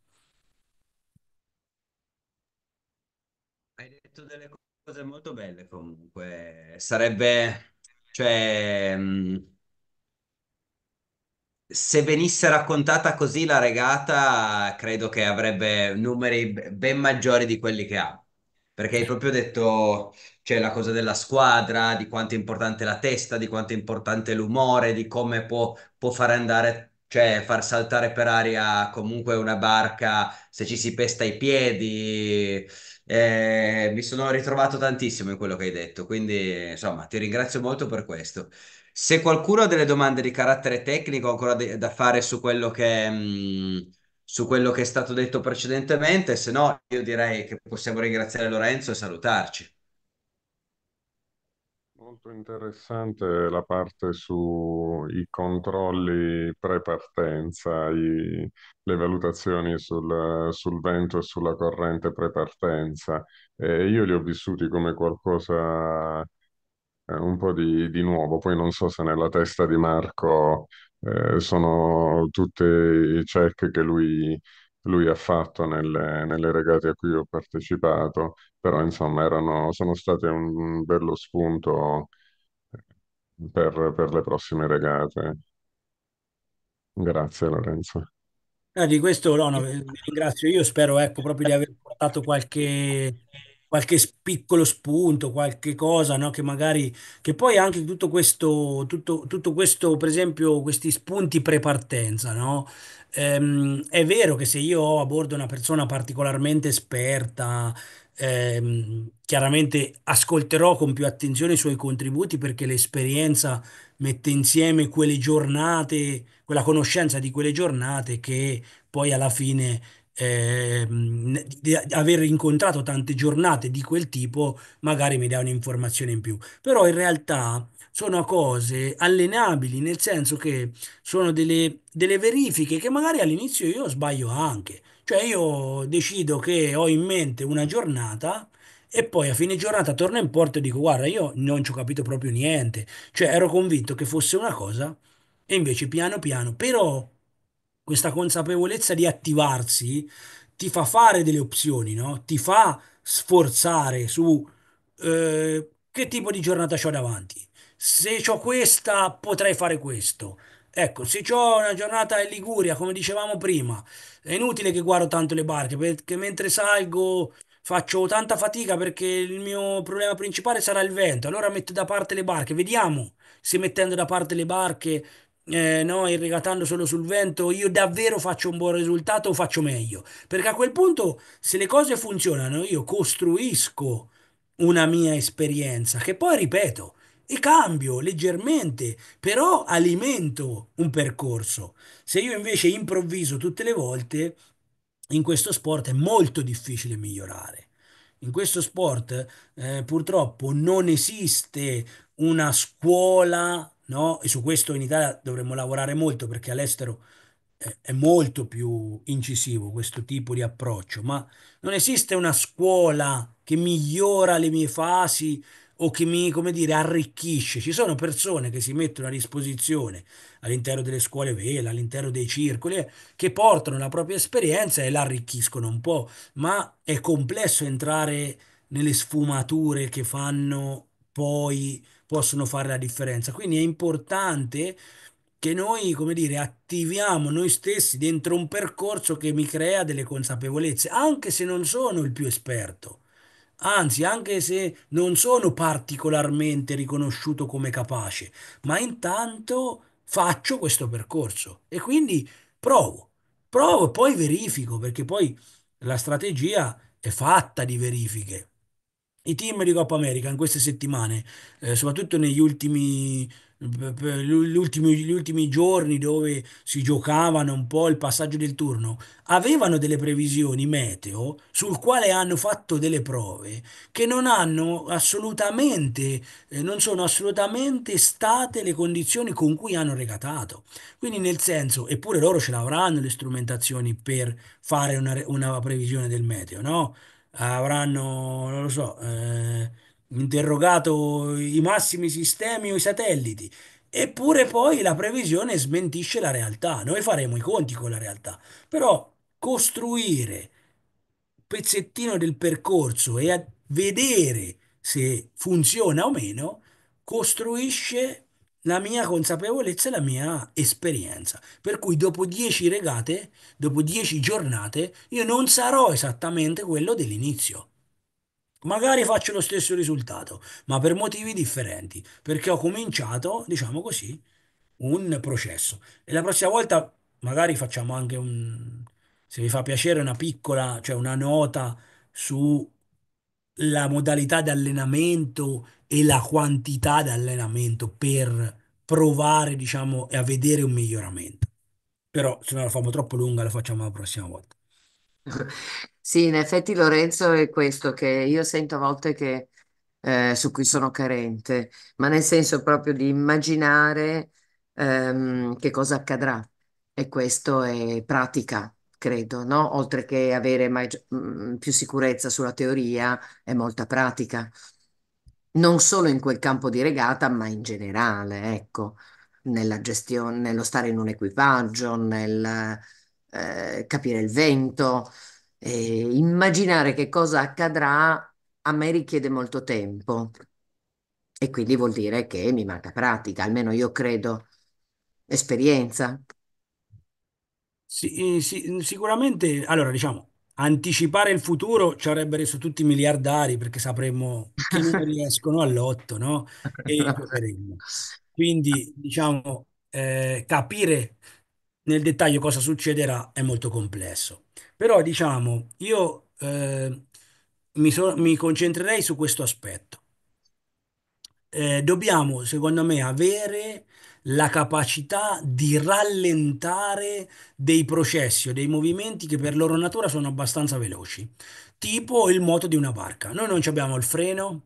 Hai detto delle cose molto belle comunque. Sarebbe, cioè, se venisse raccontata così la regata, credo che avrebbe numeri ben maggiori di quelli che ha perché hai proprio detto c'è cioè, la cosa della squadra, di quanto è importante la testa, di quanto è importante l'umore, di come può, può far andare cioè far saltare per aria comunque una barca se ci si pesta i piedi. Eh, mi sono ritrovato tantissimo in quello che hai detto, quindi insomma ti ringrazio molto per questo. Se qualcuno ha delle domande di carattere tecnico ancora da fare su quello che, mh, mm, su quello che è stato detto precedentemente, se no io direi che possiamo ringraziare Lorenzo e salutarci. Molto interessante la parte sui controlli pre-partenza, le valutazioni sul, sul, vento e sulla corrente pre-partenza. io li ho vissuti come qualcosa eh, un po' di, di nuovo, poi non so se nella testa di Marco eh, sono tutti i check che lui, lui ha fatto nelle, nelle, regate a cui ho partecipato, però insomma erano, sono state un bello spunto eh, per, per le prossime regate. Grazie Lorenzo. Eh, di questo no, ringrazio io, spero ecco, proprio di aver portato qualche qualche piccolo spunto, qualche cosa, no? che magari, che poi anche tutto questo, tutto, tutto questo per esempio, questi spunti pre-partenza, no? ehm, è vero che se io ho a bordo una persona particolarmente esperta, ehm, chiaramente ascolterò con più attenzione i suoi contributi perché l'esperienza mette insieme quelle giornate, quella conoscenza di quelle giornate che poi alla fine Ehm, di aver incontrato tante giornate di quel tipo, magari mi dà un'informazione in più. Però in realtà sono cose allenabili, nel senso che sono delle, delle verifiche che magari all'inizio io sbaglio anche. Cioè io decido che ho in mente una giornata e poi a fine giornata torno in porto e dico guarda io non ci ho capito proprio niente, cioè ero convinto che fosse una cosa e invece piano piano, però questa consapevolezza di attivarsi ti fa fare delle opzioni, no? Ti fa sforzare su eh, che tipo di giornata ho davanti. Se ho questa, potrei fare questo. Ecco, se ho una giornata in Liguria, come dicevamo prima, è inutile che guardo tanto le barche, perché mentre salgo faccio tanta fatica perché il mio problema principale sarà il vento. Allora metto da parte le barche, vediamo se mettendo da parte le barche eh, no, irrigatando solo sul vento, io davvero faccio un buon risultato o faccio meglio? Perché a quel punto, se le cose funzionano, io costruisco una mia esperienza, che poi ripeto, e cambio leggermente, però alimento un percorso. Se io invece improvviso tutte le volte, in questo sport è molto difficile migliorare. In questo sport eh, purtroppo non esiste una scuola no? E su questo in Italia dovremmo lavorare molto perché all'estero eh, è molto più incisivo questo tipo di approccio, ma non esiste una scuola che migliora le mie fasi o che mi, come dire, arricchisce. Ci sono persone che si mettono a disposizione all'interno delle scuole vela, all'interno dei circoli, eh, che portano la propria esperienza e l'arricchiscono un po', ma è complesso entrare nelle sfumature che fanno poi possono fare la differenza. Quindi è importante che noi, come dire, attiviamo noi stessi dentro un percorso che mi crea delle consapevolezze, anche se non sono il più esperto, anzi, anche se non sono particolarmente riconosciuto come capace, ma intanto faccio questo percorso e quindi provo, provo e poi verifico, perché poi la strategia è fatta di verifiche. I team di Coppa America in queste settimane, eh, soprattutto negli ultimi, ultimi, gli ultimi giorni dove si giocavano un po' il passaggio del turno, avevano delle previsioni meteo sul quale hanno fatto delle prove che non hanno assolutamente, eh, non sono assolutamente state le condizioni con cui hanno regatato. Quindi nel senso, eppure loro ce l'avranno le strumentazioni per fare una, una previsione del meteo, no? avranno, non lo so, eh, interrogato i massimi sistemi o i satelliti. Eppure poi la previsione smentisce la realtà. Noi faremo i conti con la realtà. Però costruire pezzettino del percorso e vedere se funziona o meno costruisce la mia consapevolezza e la mia esperienza. Per cui dopo dieci regate, dopo dieci giornate, io non sarò esattamente quello dell'inizio. Magari faccio lo stesso risultato, ma per motivi differenti, perché ho cominciato, diciamo così, un processo. E la prossima volta magari facciamo anche un, se vi fa piacere, una piccola, cioè una nota sulla modalità di allenamento e la quantità di allenamento per provare, diciamo, e a vedere un miglioramento. Però se non la famo troppo lunga, la facciamo la prossima volta. Sì, in effetti Lorenzo è questo che io sento a volte che eh, su cui sono carente, ma nel senso proprio di immaginare ehm, che cosa accadrà. E questo è pratica, credo, no? Oltre che avere mm, più sicurezza sulla teoria, è molta pratica. Non solo in quel campo di regata, ma in generale, ecco, nella gestione, nello stare in un equipaggio, nel eh, capire il vento, eh, immaginare che cosa accadrà a me richiede molto tempo e quindi vuol dire che mi manca pratica, almeno io credo, esperienza. Sì, eh, sì, sicuramente, allora diciamo, anticipare il futuro ci avrebbe reso tutti miliardari perché sapremmo *laughs* che numeri escono all'otto, no? E *laughs* Quindi, diciamo, eh, capire nel dettaglio cosa succederà è molto complesso. Però, diciamo, io eh, mi, so- mi, concentrerei su questo aspetto. Eh, dobbiamo, secondo me, avere la capacità di rallentare dei processi o dei movimenti che per loro natura sono abbastanza veloci, tipo il moto di una barca. Noi non abbiamo il freno,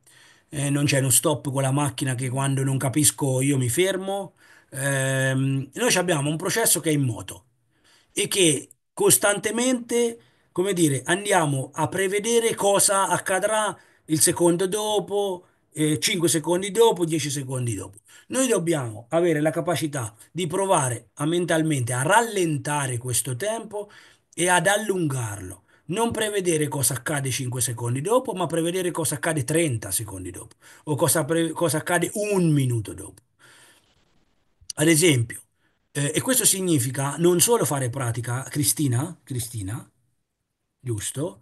eh, non c'è uno stop con la macchina che quando non capisco io mi fermo. Eh, noi abbiamo un processo che è in moto e che costantemente, come dire, andiamo a prevedere cosa accadrà il secondo dopo, eh, 5 secondi dopo, 10 secondi dopo. Noi dobbiamo avere la capacità di provare a mentalmente a rallentare questo tempo e ad allungarlo. Non prevedere cosa accade 5 secondi dopo, ma prevedere cosa accade 30 secondi dopo o cosa, cosa accade un minuto dopo. Ad esempio, eh, e questo significa non solo fare pratica, Cristina, Cristina, giusto?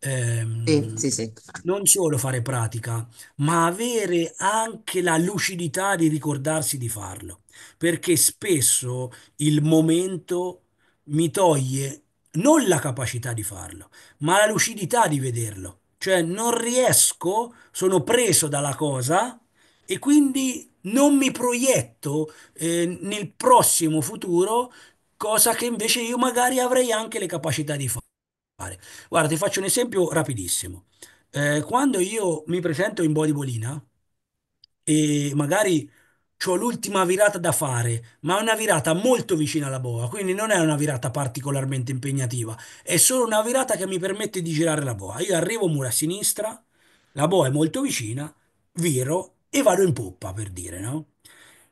ehm, Sì, sì, sì. non solo fare pratica, ma avere anche la lucidità di ricordarsi di farlo, perché spesso il momento mi toglie non la capacità di farlo, ma la lucidità di vederlo. Cioè non riesco, sono preso dalla cosa e quindi non mi proietto eh, nel prossimo futuro, cosa che invece io magari avrei anche le capacità di fare. Guarda, ti faccio un esempio rapidissimo. Eh, quando io mi presento in bodybolina e magari ho l'ultima virata da fare, ma è una virata molto vicina alla boa, quindi non è una virata particolarmente impegnativa, è solo una virata che mi permette di girare la boa. Io arrivo muro a sinistra, la boa è molto vicina, viro e vado in poppa, per dire, no?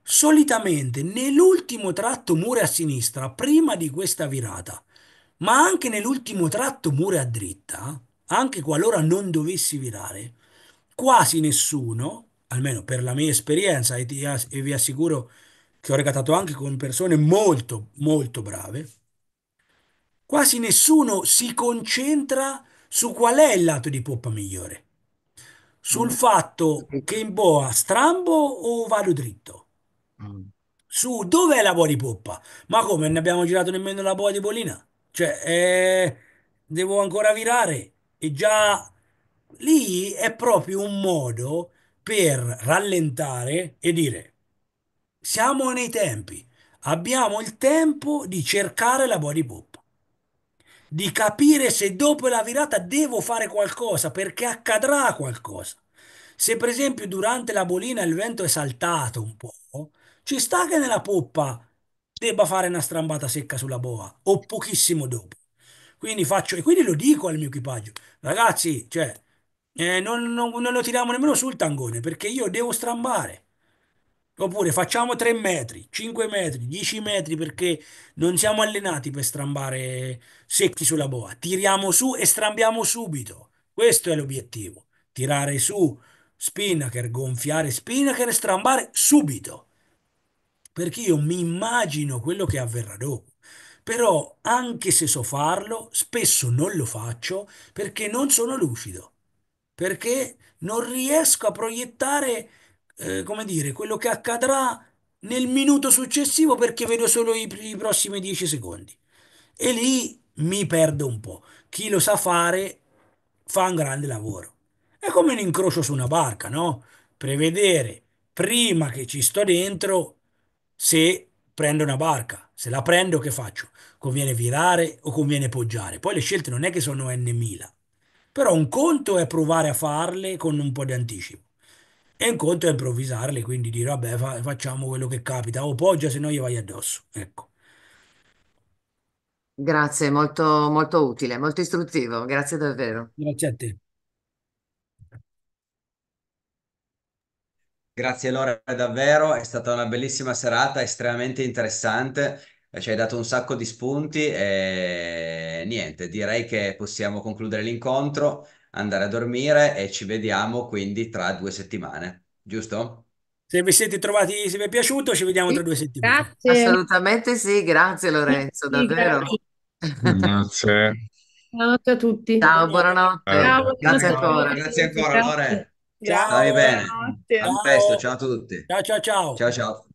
Solitamente nell'ultimo tratto muro a sinistra, prima di questa virata, ma anche nell'ultimo tratto mura a dritta, anche qualora non dovessi virare, quasi nessuno, almeno per la mia esperienza, e, ass- e vi assicuro che ho regattato anche con persone molto, molto brave, quasi nessuno si concentra su qual è il lato di poppa migliore. Sul mm. fatto che in boa strambo o vado dritto? Mm. Su dov'è la boa di poppa? Ma come, non abbiamo girato nemmeno la boa di Polina? Cioè, eh, devo ancora virare. E già lì è proprio un modo per rallentare e dire siamo nei tempi, abbiamo il tempo di cercare la body pop, di capire se dopo la virata devo fare qualcosa perché accadrà qualcosa. Se per esempio durante la bolina il vento è saltato un po', ci sta che nella poppa debba fare una strambata secca sulla boa o pochissimo dopo. Quindi faccio, e quindi lo dico al mio equipaggio, ragazzi, cioè, eh, non, non- non lo tiriamo nemmeno sul tangone perché io devo strambare. Oppure facciamo 3 metri, 5 metri, 10 metri perché non siamo allenati per strambare secchi sulla boa. Tiriamo su e strambiamo subito. Questo è l'obiettivo. Tirare su Spinnaker, gonfiare Spinnaker e strambare subito perché io mi immagino quello che avverrà dopo. Però anche se so farlo, spesso non lo faccio perché non sono lucido, perché non riesco a proiettare, eh, come dire, quello che accadrà nel minuto successivo perché vedo solo i, i prossimi dieci secondi. E lì mi perdo un po'. Chi lo sa fare fa un grande lavoro. È come un incrocio su una barca, no? Prevedere prima che ci sto dentro se prendo una barca. Se la prendo, che faccio? Conviene virare o conviene poggiare? Poi le scelte non è che sono N.000, però un conto è provare a farle con un po' di anticipo e un conto è improvvisarle, quindi dire vabbè fa- facciamo quello che capita o poggia se no gli vai addosso. Ecco. Grazie, molto, molto utile, molto istruttivo, grazie davvero. Grazie a te. Grazie Lore, davvero, è stata una bellissima serata, estremamente interessante, eh, ci hai dato un sacco di spunti e niente, direi che possiamo concludere l'incontro, andare a dormire e ci vediamo quindi tra due settimane, giusto? Se vi siete trovati, se vi è piaciuto, ci vediamo sì, tra due settimane. Grazie. Assolutamente sì, grazie Lorenzo, sì, davvero. Grazie. Buonanotte a tutti. Ciao, buonanotte. Ciao, buonanotte. Grazie ancora. Grazie ancora, Lore. Grazie. Stai bene. A presto, ciao a tutti. Ciao ciao ciao. Ciao ciao.